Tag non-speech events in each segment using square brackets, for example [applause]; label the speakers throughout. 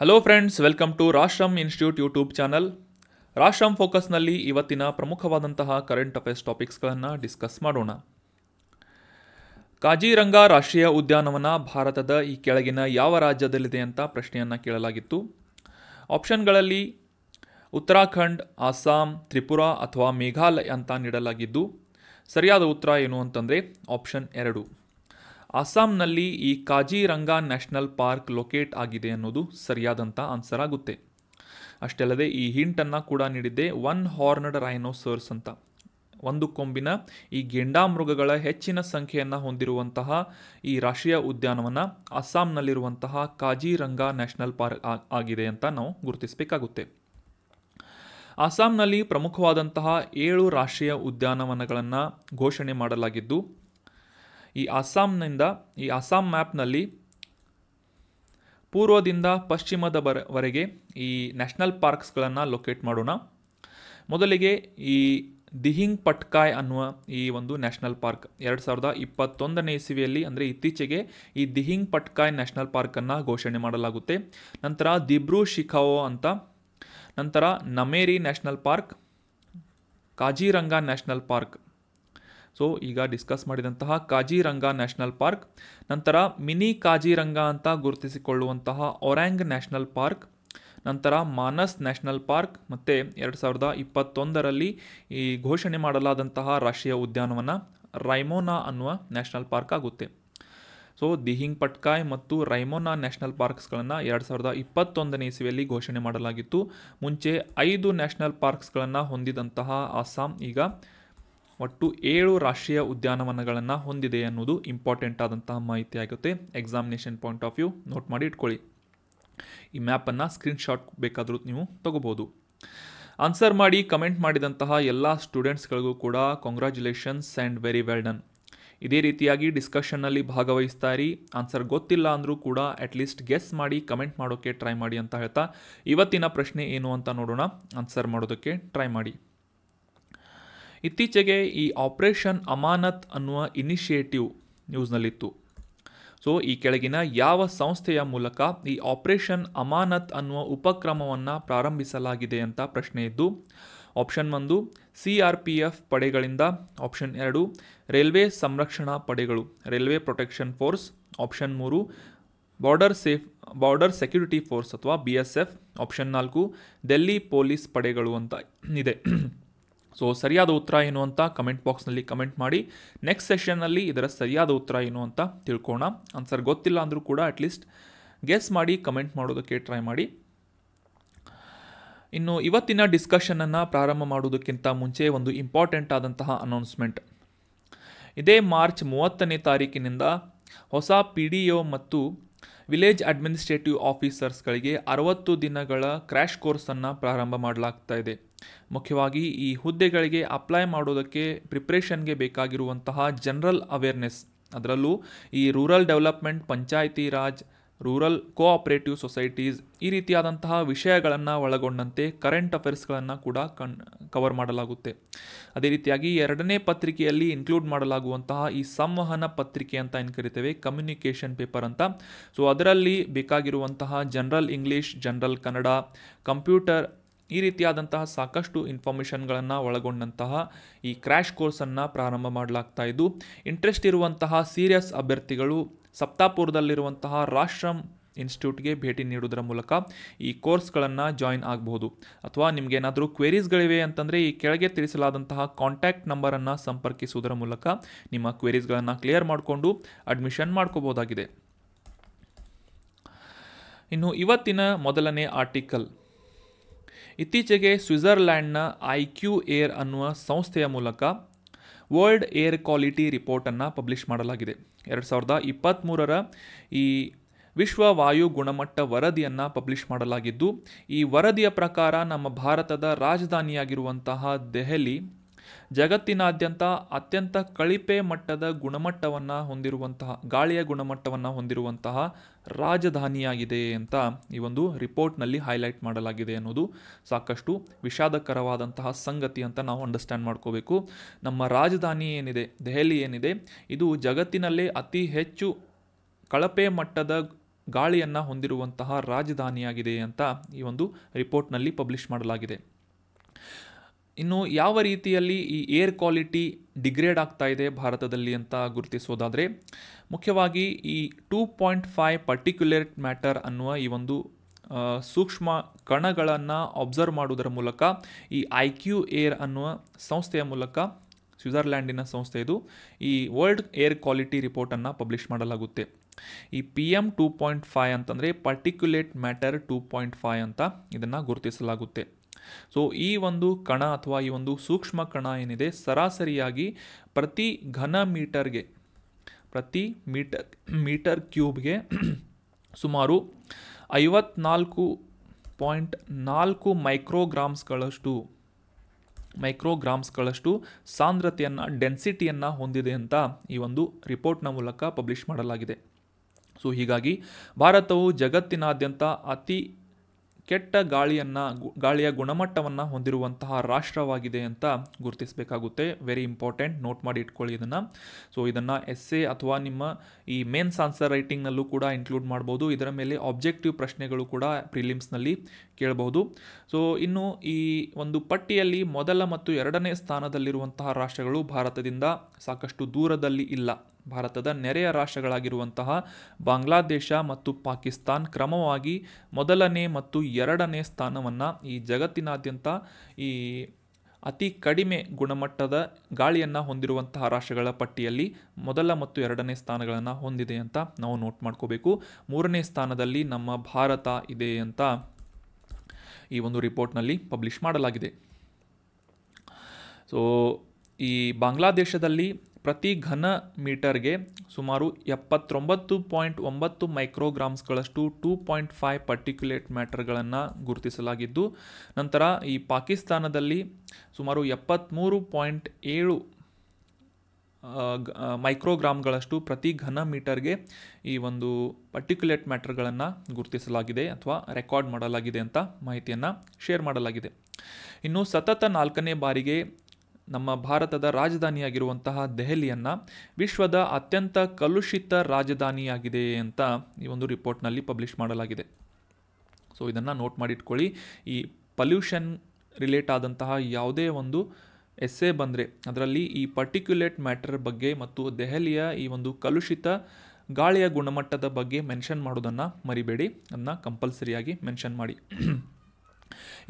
Speaker 1: hello friends welcome to Rashram institute YouTube channel Rashram ಫೋಕಸ್ನಲ್ಲಿ ಇವತ್ತಿನ ಪ್ರಮುಖವಾದಂತಹ ಕರೆಂಟ್ ಅಫೇರ್ಸ್ ಟಾಪಿಕ್ಸ್ಗಳನ್ನು ಡಿಸ್ಕಸ್ ಮಾಡೋಣ ಕಾಜಿರಂಗ ರಾಷ್ಟ್ರೀಯ ಉದ್ಯಾನವನ ಭಾರತದ ಈ ಕೆಳಗಿನ ಯಾವ ರಾಜ್ಯದಲ್ಲಿದೆ ಅಂತ ಪ್ರಶ್ನೆಯನ್ನು ಕೇಳಲಾಗಿತ್ತು ಆಪ್ಷನ್ಗಳಲ್ಲಿ ಉತ್ತರಾಖಂಡ್ ಅಸ್ಸಾಂ ತ್ರಿಪುರ ಅಥವಾ ಮೇಘಾಲಯ ಅಂತ ನೀಡಲಾಗಿದ್ದು ಸರಿಯಾದ ಉತ್ತರ ಏನು ಅಂತಂದರೆ ಆಪ್ಷನ್ ಎರಡು ಅಸ್ಸಾಂನಲ್ಲಿ ಈ ಕಾಜಿರಂಗಾ ನ್ಯಾಷನಲ್ ಪಾರ್ಕ್ ಲೊಕೇಟ್ ಆಗಿದೆ ಅನ್ನೋದು ಸರಿಯಾದಂಥ ಆನ್ಸರ್ ಆಗುತ್ತೆ ಅಷ್ಟೇ ಅಲ್ಲದೆ ಈ ಹಿಂಟನ್ನು ಕೂಡ ನೀಡಿದ್ದೆ ಒನ್ ಹಾರ್ನಡ್ ರೈನೋಸರ್ಸ್ ಅಂತ ಒಂದು ಕೊಂಬಿನ ಈ ಮೃಗಗಳ ಹೆಚ್ಚಿನ ಸಂಖ್ಯೆಯನ್ನು ಹೊಂದಿರುವಂತಹ ಈ ರಾಷ್ಟ್ರೀಯ ಉದ್ಯಾನವನ ಅಸ್ಸಾಂನಲ್ಲಿರುವಂತಹ ಕಾಜಿರಂಗಾ ನ್ಯಾಷನಲ್ ಪಾರ್ಕ್ ಆಗಿದೆ ಅಂತ ನಾವು ಗುರುತಿಸಬೇಕಾಗುತ್ತೆ ಅಸ್ಸಾಂನಲ್ಲಿ ಪ್ರಮುಖವಾದಂತಹ ಏಳು ರಾಷ್ಟ್ರೀಯ ಉದ್ಯಾನವನಗಳನ್ನು ಘೋಷಣೆ ಮಾಡಲಾಗಿದ್ದು ಈ ಅಸ್ಸಾಂನಿಂದ ಈ ಅಸ್ಸಾಂ ಮ್ಯಾಪ್ನಲ್ಲಿ ಪೂರ್ವದಿಂದ ಪಶ್ಚಿಮದ ವರೆಗೆ ಈ ನ್ಯಾಷನಲ್ ಪಾರ್ಕ್ಸ್ಗಳನ್ನು ಲೊಕೇಟ್ ಮಾಡೋಣ ಮೊದಲಿಗೆ ಈ ದಿಹಿಂಗ್ ಪಟ್ಕಾಯ್ ಅನ್ನುವ ಈ ಒಂದು ನ್ಯಾಷನಲ್ ಪಾರ್ಕ್ ಎರಡು ಸಾವಿರದ ಇಪ್ಪತ್ತೊಂದನೇ ಇಸವಿಯಲ್ಲಿ ಅಂದರೆ ಇತ್ತೀಚೆಗೆ ಈ ದಿಹಿಂಗ್ ಪಟ್ಕಾಯ್ ನ್ಯಾಷನಲ್ ಪಾರ್ಕನ್ನು ಘೋಷಣೆ ಮಾಡಲಾಗುತ್ತೆ ನಂತರ ದಿಬ್ರು ಶಿಖಾವೋ ಅಂತ ನಂತರ Nameri national park Kaziranga national park so ಈಗ ಡಿಸ್ಕಸ್ ಮಾಡಿದಂತಹ ಕಾಜಿರಂಗ ನ್ಯಾಷನಲ್ ಪಾರ್ಕ್ ನಂತರ ಮಿನಿ ಕಾಜಿರಂಗ ಅಂತ ಗುರುತಿಸಿಕೊಳ್ಳುವಂತಹ ಒರ್ಯಾಂಗ್ ನ್ಯಾಷನಲ್ ಪಾರ್ಕ್ ನಂತರ ಮಾನಸ್ ನ್ಯಾಷನಲ್ ಪಾರ್ಕ್ ಮತ್ತು ಎರಡು ಸಾವಿರದ ಇಪ್ಪತ್ತೊಂದರಲ್ಲಿ ಈ ಘೋಷಣೆ ಮಾಡಲಾದಂತಹ ರಾಷ್ಟ್ರೀಯ ಉದ್ಯಾನವನ ರೈಮೋನಾ ಅನ್ನುವ ನ್ಯಾಷನಲ್ ಪಾರ್ಕ್ ಆಗುತ್ತೆ ಸೊ ದಿಹಿಂಗ್ ಪಟ್ಕಾಯ್ ಮತ್ತು ರೈಮೋನಾ ನ್ಯಾಷನಲ್ ಪಾರ್ಕ್ಸ್ಗಳನ್ನು ಎರಡು ಸಾವಿರದ ಇಪ್ಪತ್ತೊಂದನೇ ಇಸವಿಯಲ್ಲಿ ಘೋಷಣೆ ಮಾಡಲಾಗಿತ್ತು ಮುಂಚೆ ಐದು ನ್ಯಾಷನಲ್ ಪಾರ್ಕ್ಸ್ಗಳನ್ನು ಹೊಂದಿದಂತಹ ಅಸ್ಸಾಂ ಈಗ ಒಟ್ಟು ಏಳು ರಾಷ್ಟ್ರೀಯ ಉದ್ಯಾನವನಗಳನ್ನು ಹೊಂದಿದೆ ಅನ್ನೋದು ಇಂಪಾರ್ಟೆಂಟ್ ಆದಂತಹ ಮಾಹಿತಿ ಆಗುತ್ತೆ examination point of view note ಮಾಡಿ ಇಟ್ಕೊಳ್ಳಿ ಈ ಮ್ಯಾಪನ್ನು ಸ್ಕ್ರೀನ್ಶಾಟ್ ಬೇಕಾದರೂ ನೀವು ತಗೋಬೋದು ಆನ್ಸರ್ ಮಾಡಿ ಕಮೆಂಟ್ ಮಾಡಿದಂತಹ ಎಲ್ಲ ಸ್ಟೂಡೆಂಟ್ಸ್ಗಳಿಗೂ ಕೂಡ congratulations and very well done ಇದೇ ರೀತಿಯಾಗಿ ಡಿಸ್ಕಷನ್ನಲ್ಲಿ ಭಾಗವಹಿಸ್ತಾ ಇರಿ ಆನ್ಸರ್ ಗೊತ್ತಿಲ್ಲ ಅಂದರೂ ಕೂಡ ಅಟ್ಲೀಸ್ಟ್ ಗೆಸ್ ಮಾಡಿ ಕಮೆಂಟ್ ಮಾಡೋಕ್ಕೆ ಟ್ರೈ ಮಾಡಿ ಅಂತ ಹೇಳ್ತಾ ಇವತ್ತಿನ ಪ್ರಶ್ನೆ ಏನು ಅಂತ ನೋಡೋಣ ಆನ್ಸರ್ ಮಾಡೋದಕ್ಕೆ ಟ್ರೈ ಮಾಡಿ ಇತ್ತೀಚೆಗೆ ಈ ಆಪರೇಷನ್ ಅಮಾನತ್ ಅನ್ನುವ ಇನಿಷಿಯೇಟಿವ್ ನ್ಯೂಸ್ನಲ್ಲಿತ್ತು ಸೊ ಈ ಕೆಳಗಿನ ಯಾವ ಸಂಸ್ಥೆಯ ಮೂಲಕ ಈ ಆಪರೇಷನ್ ಅಮಾನತ್ ಅನ್ನುವ ಉಪಕ್ರಮವನ್ನು ಪ್ರಾರಂಭಿಸಲಾಗಿದೆ ಅಂತ ಪ್ರಶ್ನೆ ಇದ್ದು ಆಪ್ಷನ್ ಒಂದು ಸಿ ಆರ್ ಪಿ ಎಫ್ ಪಡೆಗಳಿಂದ ಆಪ್ಷನ್ ಎರಡು ರೈಲ್ವೆ ಸಂರಕ್ಷಣಾ ಪಡೆಗಳು ರೈಲ್ವೆ ಪ್ರೊಟೆಕ್ಷನ್ ಫೋರ್ಸ್ ಆಪ್ಷನ್ ಮೂರು border safe border security force ಅಥವಾ ಬಿ ಎಸ್ ಎಫ್ ಆಪ್ಷನ್ ನಾಲ್ಕು ಡೆಲ್ಲಿ ಪೊಲೀಸ್ ಪಡೆಗಳು ಅಂತ ಇದೆ ಸೊ ಸರಿಯಾದ ಉತ್ತರ ಏನು ಅಂತ ಕಮೆಂಟ್ ಬಾಕ್ಸ್ನಲ್ಲಿ ಕಮೆಂಟ್ ಮಾಡಿ ನೆಕ್ಸ್ಟ್ ಸೆಷನ್ನಲ್ಲಿ ಇದರ ಸರಿಯಾದ ಉತ್ತರ ಏನು ಅಂತ ತಿಳ್ಕೋಣ ಆನ್ಸರ್ ಗೊತ್ತಿಲ್ಲ ಅಂದರೂ ಕೂಡ ಅಟ್ಲೀಸ್ಟ್ ಗೆಸ್ ಮಾಡಿ ಕಮೆಂಟ್ ಮಾಡೋದಕ್ಕೆ ಟ್ರೈ ಮಾಡಿ ಇನ್ನು ಇವತ್ತಿನ ಡಿಸ್ಕಷನನ್ನು ಪ್ರಾರಂಭ ಮಾಡೋದಕ್ಕಿಂತ ಮುಂಚೆ ಒಂದು ಇಂಪಾರ್ಟೆಂಟ್ ಆದಂತಹ ಅನೌನ್ಸ್ಮೆಂಟ್ ಇದೇ ಮಾರ್ಚ್ ಮೂವತ್ತನೇ ತಾರೀಕಿನಿಂದ ಹೊಸ ಪಿ ಡಿ ಒ ಮತ್ತು ವಿಲೇಜ್ ಅಡ್ಮಿನಿಸ್ಟ್ರೇಟಿವ್ ಆಫೀಸರ್ಸ್ಗಳಿಗೆ ಅರವತ್ತು ದಿನಗಳ ಕ್ರ್ಯಾಶ್ ಕೋರ್ಸನ್ನು ಪ್ರಾರಂಭ ಮಾಡಲಾಗ್ತಾ ಇದೆ ಮುಖ್ಯವಾಗಿ ಈ ಹುದ್ದೆಗಳಿಗೆ ಅಪ್ಲೈ ಮಾಡೋದಕ್ಕೆ ಪ್ರಿಪ್ರೇಷನ್ಗೆ ಬೇಕಾಗಿರುವಂತಹ ಜನರಲ್ ಅವೇರ್ನೆಸ್ ಅದರಲ್ಲೂ ಈ rural development panchayati raj rural cooperative societies ಈ ರೀತಿಯಾದಂತಹ ವಿಷಯಗಳನ್ನು ಒಳಗೊಂಡಂತೆ ಕರೆಂಟ್ ಅಫೇರ್ಸ್ಗಳನ್ನು ಕೂಡ ಕಣ್ ಕವರ್ ಮಾಡಲಾಗುತ್ತೆ ಅದೇ ರೀತಿಯಾಗಿ ಎರಡನೇ ಪತ್ರಿಕೆಯಲ್ಲಿ ಇನ್ಕ್ಲೂಡ್ ಮಾಡಲಾಗುವಂತಹ ಈ ಸಂವಹನ ಪತ್ರಿಕೆ ಅಂತ ಏನು ಕರಿತೇವೆ ಕಮ್ಯುನಿಕೇಷನ್ ಪೇಪರ್ ಅಂತ ಸೊ ಅದರಲ್ಲಿ ಬೇಕಾಗಿರುವಂತಹ general English general Kannada computer ಈ ರೀತಿಯಾದಂತಹ ಸಾಕಷ್ಟು ಇನ್ಫಾರ್ಮೇಷನ್ಗಳನ್ನು ಒಳಗೊಂಡಂತಹ ಈ ಕ್ರ್ಯಾಶ್ ಕೋರ್ಸನ್ನು ಪ್ರಾರಂಭ ಮಾಡಲಾಗ್ತಾ ಇದ್ದು ಇಂಟ್ರೆಸ್ಟ್ ಇರುವಂತಹ ಸೀರಿಯಸ್ ಅಭ್ಯರ್ಥಿಗಳು ಸಪ್ತಾಪುರದಲ್ಲಿರುವಂತಹ ರಾಷ್ಟ್ರಂ ಇನ್ಸ್ಟಿಟ್ಯೂಟ್ಗೆ ಭೇಟಿ ನೀಡುವುದರ ಮೂಲಕ ಈ ಕೋರ್ಸ್ಗಳನ್ನು ಜಾಯಿನ್ ಆಗಬಹುದು ಅಥವಾ ನಿಮಗೇನಾದರೂ ಕ್ವೆರೀಸ್ಗಳಿವೆ ಅಂತಂದರೆ ಈ ಕೆಳಗೆ ತಿಳಿಸಲಾದಂತಹ ಕಾಂಟ್ಯಾಕ್ಟ್ ನಂಬರನ್ನು ಸಂಪರ್ಕಿಸುವುದರ ಮೂಲಕ ನಿಮ್ಮ ಕ್ವೆರೀಸ್ಗಳನ್ನು ಕ್ಲಿಯರ್ ಮಾಡಿಕೊಂಡು ಅಡ್ಮಿಷನ್ ಮಾಡ್ಕೋಬೋದಾಗಿದೆ ಇನ್ನು ಇವತ್ತಿನ ಮೊದಲನೇ ಆರ್ಟಿಕಲ್ ಇತ್ತೀಚೆಗೆ ಸ್ವಿಟ್ಜರ್ಲ್ಯಾಂಡ್ನ ಐ ಕ್ಯೂ ಏರ್ ಅನ್ನುವ ಸಂಸ್ಥೆಯ ಮೂಲಕ ವರ್ಲ್ಡ್ ಏರ್ ಕ್ವಾಲಿಟಿ ರಿಪೋರ್ಟನ್ನು ಪಬ್ಲಿಷ್ ಮಾಡಲಾಗಿದೆ ಎರಡು ಸಾವಿರದ ಇಪ್ಪತ್ತ್ಮೂರರ ಈ ವಿಶ್ವ ವಾಯು ಗುಣಮಟ್ಟ ವರದಿಯನ್ನು ಪಬ್ಲಿಷ್ ಮಾಡಲಾಗಿದ್ದು ಈ ವರದಿಯ ಪ್ರಕಾರ ನಮ್ಮ ಭಾರತದ ರಾಜಧಾನಿಯಾಗಿರುವಂತಹ ದೆಹಲಿ ಜಗತ್ತಿನಾದ್ಯಂತ ಅತ್ಯಂತ ಕಳಿಪೆ ಮಟ್ಟದ ಗುಣಮಟ್ಟವನ್ನು ಹೊಂದಿರುವಂತಹ ಗಾಳಿಯ ಗುಣಮಟ್ಟವನ್ನು ಹೊಂದಿರುವಂತಹ ರಾಜಧಾನಿಯಾಗಿದೆ ಅಂತ ಈ ಒಂದು ರಿಪೋರ್ಟ್ನಲ್ಲಿ ಹೈಲೈಟ್ ಮಾಡಲಾಗಿದೆ ಅನ್ನೋದು ಸಾಕಷ್ಟು ವಿಷಾದಕರವಾದಂತಹ ಸಂಗತಿ ಅಂತ ನಾವು ಅಂಡರ್ಸ್ಟ್ಯಾಂಡ್ ಮಾಡ್ಕೋಬೇಕು ನಮ್ಮ ರಾಜಧಾನಿ ಏನಿದೆ ದೆಹಲಿ ಏನಿದೆ ಇದು ಜಗತ್ತಿನಲ್ಲೇ ಅತಿ ಹೆಚ್ಚು ಕಳಪೆ ಮಟ್ಟದ ಗಾಳಿಯನ್ನು ಹೊಂದಿರುವಂತಹ ರಾಜಧಾನಿಯಾಗಿದೆ ಅಂತ ಈ ಒಂದು ರಿಪೋರ್ಟ್ನಲ್ಲಿ ಪಬ್ಲಿಷ್ ಮಾಡಲಾಗಿದೆ ಇನ್ನು ಯಾವ ರೀತಿಯಲ್ಲಿ ಈ ಏರ್ ಕ್ವಾಲಿಟಿ ಡಿಗ್ರೇಡ್ ಆಗ್ತಾ ಇದೆ ಭಾರತದಲ್ಲಿ ಅಂತ ಗುರುತಿಸೋದಾದರೆ ಮುಖ್ಯವಾಗಿ ಈ two point five particulate matter ಅನ್ನುವ ಈ ಒಂದು ಸೂಕ್ಷ್ಮ ಕಣಗಳನ್ನು ಅಬ್ಸರ್ವ್ ಮಾಡುವುದರ ಮೂಲಕ ಈ ಐ ಕ್ಯೂ ಏರ್ ಅನ್ನುವ ಸಂಸ್ಥೆಯ ಮೂಲಕ ಸ್ವಿಟ್ಜರ್ಲ್ಯಾಂಡಿನ ಸಂಸ್ಥೆ ಇದು ಈ ವರ್ಲ್ಡ್ ಏರ್ ಕ್ವಾಲಿಟಿ ರಿಪೋರ್ಟನ್ನು ಪಬ್ಲಿಷ್ ಮಾಡಲಾಗುತ್ತೆ ಈ P M two point five ಅಂತಂದರೆ particulate matter two point five ಅಂತ ಇದನ್ನು ಗುರುತಿಸಲಾಗುತ್ತೆ ಸೊ ಈ ಒಂದು ಕಣ ಅಥವಾ ಈ ಒಂದು ಸೂಕ್ಷ್ಮ ಕಣ ಏನಿದೆ ಸರಾಸರಿಯಾಗಿ ಪ್ರತಿ ಘನ ಮೀಟರ್ಗೆ ಪ್ರತಿ ಮೀಟರ್ ಮೀಟರ್ ಕ್ಯೂಬ್ಗೆ [clears throat] ಸುಮಾರು ಐವತ್ನಾಲ್ಕು ಪಾಯಿಂಟ್ ನಾಲ್ಕು ಮೈಕ್ರೋಗ್ರಾಮ್ಸ್ಗಳಷ್ಟು ಮೈಕ್ರೋಗ್ರಾಮ್ಸ್ಗಳಷ್ಟು ಸಾಂದ್ರತೆಯನ್ನು ಡೆನ್ಸಿಟಿಯನ್ನು ಹೊಂದಿದೆ ಅಂತ ಈ ಒಂದು ರಿಪೋರ್ಟ್ನ ಮೂಲಕ ಪಬ್ಲಿಷ್ ಮಾಡಲಾಗಿದೆ ಸೊ ಹೀಗಾಗಿ ಭಾರತವು ಜಗತ್ತಿನಾದ್ಯಂತ ಅತಿ ಕೆಟ್ಟ ಗಾಳಿಯನ್ನು ಗಾಳಿಯ ಗುಣಮಟ್ಟವನ್ನು ಹೊಂದಿರುವಂತಹ ರಾಷ್ಟ್ರವಾಗಿದೆ ಅಂತ ಗುರುತಿಸಬೇಕಾಗುತ್ತೆ ವೆರಿ ಇಂಪಾರ್ಟೆಂಟ್ ನೋಟ್ ಮಾಡಿ ಇಟ್ಕೊಳ್ಳಿ ಇದನ್ನು ಸೊ ಇದನ್ನು ಎ ಅಥವಾ ನಿಮ್ಮ ಈ ಮೇನ್ಸ್ ಆನ್ಸರ್ ರೈಟಿಂಗ್ನಲ್ಲೂ ಕೂಡ ಇನ್ಕ್ಲೂಡ್ ಮಾಡ್ಬೋದು ಇದರ ಮೇಲೆ ಆಬ್ಜೆಕ್ಟಿವ್ ಪ್ರಶ್ನೆಗಳು ಕೂಡ ಪ್ರಿಲಿಮ್ಸ್ನಲ್ಲಿ ಕೇಳಬಹುದು ಸೊ ಇನ್ನು ಈ ಒಂದು ಪಟ್ಟಿಯಲ್ಲಿ ಮೊದಲ ಮತ್ತು ಎರಡನೇ ಸ್ಥಾನದಲ್ಲಿರುವಂತಹ ರಾಷ್ಟ್ರಗಳು ಭಾರತದಿಂದ ಸಾಕಷ್ಟು ದೂರದಲ್ಲಿ ಇಲ್ಲ ಭಾರತದ ನೆರೆಯ ರಾಷ್ಟ್ರಗಳಾಗಿರುವಂತಹ ಬಾಂಗ್ಲಾದೇಶ ಮತ್ತು ಪಾಕಿಸ್ತಾನ್ ಕ್ರಮವಾಗಿ ಮೊದಲನೇ ಮತ್ತು ಎರಡನೇ ಸ್ಥಾನವನ್ನು ಈ ಜಗತ್ತಿನಾದ್ಯಂತ ಈ ಅತಿ ಕಡಿಮೆ ಗುಣಮಟ್ಟದ ಗಾಳಿಯನ್ನು ಹೊಂದಿರುವಂತಹ ರಾಷ್ಟ್ರಗಳ ಪಟ್ಟಿಯಲ್ಲಿ ಮೊದಲ ಮತ್ತು ಎರಡನೇ ಸ್ಥಾನಗಳನ್ನು ಹೊಂದಿದೆ ಅಂತ ನಾವು ನೋಟ್ ಮಾಡ್ಕೋಬೇಕು ಮೂರನೇ ಸ್ಥಾನದಲ್ಲಿ ನಮ್ಮ ಭಾರತ ಇದೆ ಅಂತ ಈ ಒಂದು ರಿಪೋರ್ಟ್ನಲ್ಲಿ ಪಬ್ಲಿಷ್ ಮಾಡಲಾಗಿದೆ ಸೊ ಈ ಬಾಂಗ್ಲಾದೇಶದಲ್ಲಿ ಪ್ರತಿ ಘನ ಮೀಟರ್ಗೆ ಸುಮಾರು ಎಪ್ಪತ್ತೊಂಬತ್ತು ಪಾಯಿಂಟ್ ಒಂಬತ್ತು ಮೈಕ್ರೋಗ್ರಾಮ್ಸ್ಗಳಷ್ಟು ಟೂ ಪಾಯಿಂಟ್ ಫೈವ್ ಪರ್ಟಿಕ್ಯುಲೇಟ್ ಮ್ಯಾಟರ್ಗಳನ್ನು ಗುರುತಿಸಲಾಗಿದ್ದು ನಂತರ ಈ ಪಾಕಿಸ್ತಾನದಲ್ಲಿ ಸುಮಾರು ಎಪ್ಪತ್ತ್ಮೂರು ಪಾಯಿಂಟ್ ಏಳು ಮೈಕ್ರೋಗ್ರಾಮ್ಗಳಷ್ಟು ಪ್ರತಿ ಘನ ಮೀಟರ್ಗೆ ಈ ಒಂದು ಪರ್ಟಿಕ್ಯುಲೇಟ್ ಮ್ಯಾಟರ್ಗಳನ್ನು ಗುರುತಿಸಲಾಗಿದೆ ಅಥವಾ ರೆಕಾರ್ಡ್ ಮಾಡಲಾಗಿದೆ ಅಂತ ಮಾಹಿತಿಯನ್ನು ಶೇರ್ ಮಾಡಲಾಗಿದೆ ಇನ್ನು ಸತತ ನಾಲ್ಕನೇ ಬಾರಿಗೆ ನಮ್ಮ ಭಾರತದ ರಾಜಧಾನಿಯಾಗಿರುವಂತಹ ದೆಹಲಿಯನ್ನು ವಿಶ್ವದ ಅತ್ಯಂತ ಕಲುಷಿತ ರಾಜಧಾನಿಯಾಗಿದೆ ಅಂತ ಈ ಒಂದು ರಿಪೋರ್ಟ್ನಲ್ಲಿ ಪಬ್ಲಿಷ್ ಮಾಡಲಾಗಿದೆ ಸೊ ಇದನ್ನು ನೋಟ್ ಮಾಡಿಟ್ಕೊಳ್ಳಿ ಈ ಪಲ್ಯೂಷನ್ ರಿಲೇಟ್ ಆದಂತಹ ಯಾವುದೇ ಒಂದು ಎಸ್ಸೆ ಬಂದರೆ ಅದರಲ್ಲಿ ಈ ಪರ್ಟಿಕ್ಯುಲೇಟ್ ಮ್ಯಾಟರ್ ಬಗ್ಗೆ ಮತ್ತು ದೆಹಲಿಯ ಈ ಒಂದು ಕಲುಷಿತ ಗಾಳಿಯ ಗುಣಮಟ್ಟದ ಬಗ್ಗೆ ಮೆನ್ಷನ್ ಮಾಡೋದನ್ನು ಮರಿಬೇಡಿ ಅದನ್ನು ಕಂಪಲ್ಸರಿಯಾಗಿ ಮೆನ್ಷನ್ ಮಾಡಿ [clears throat]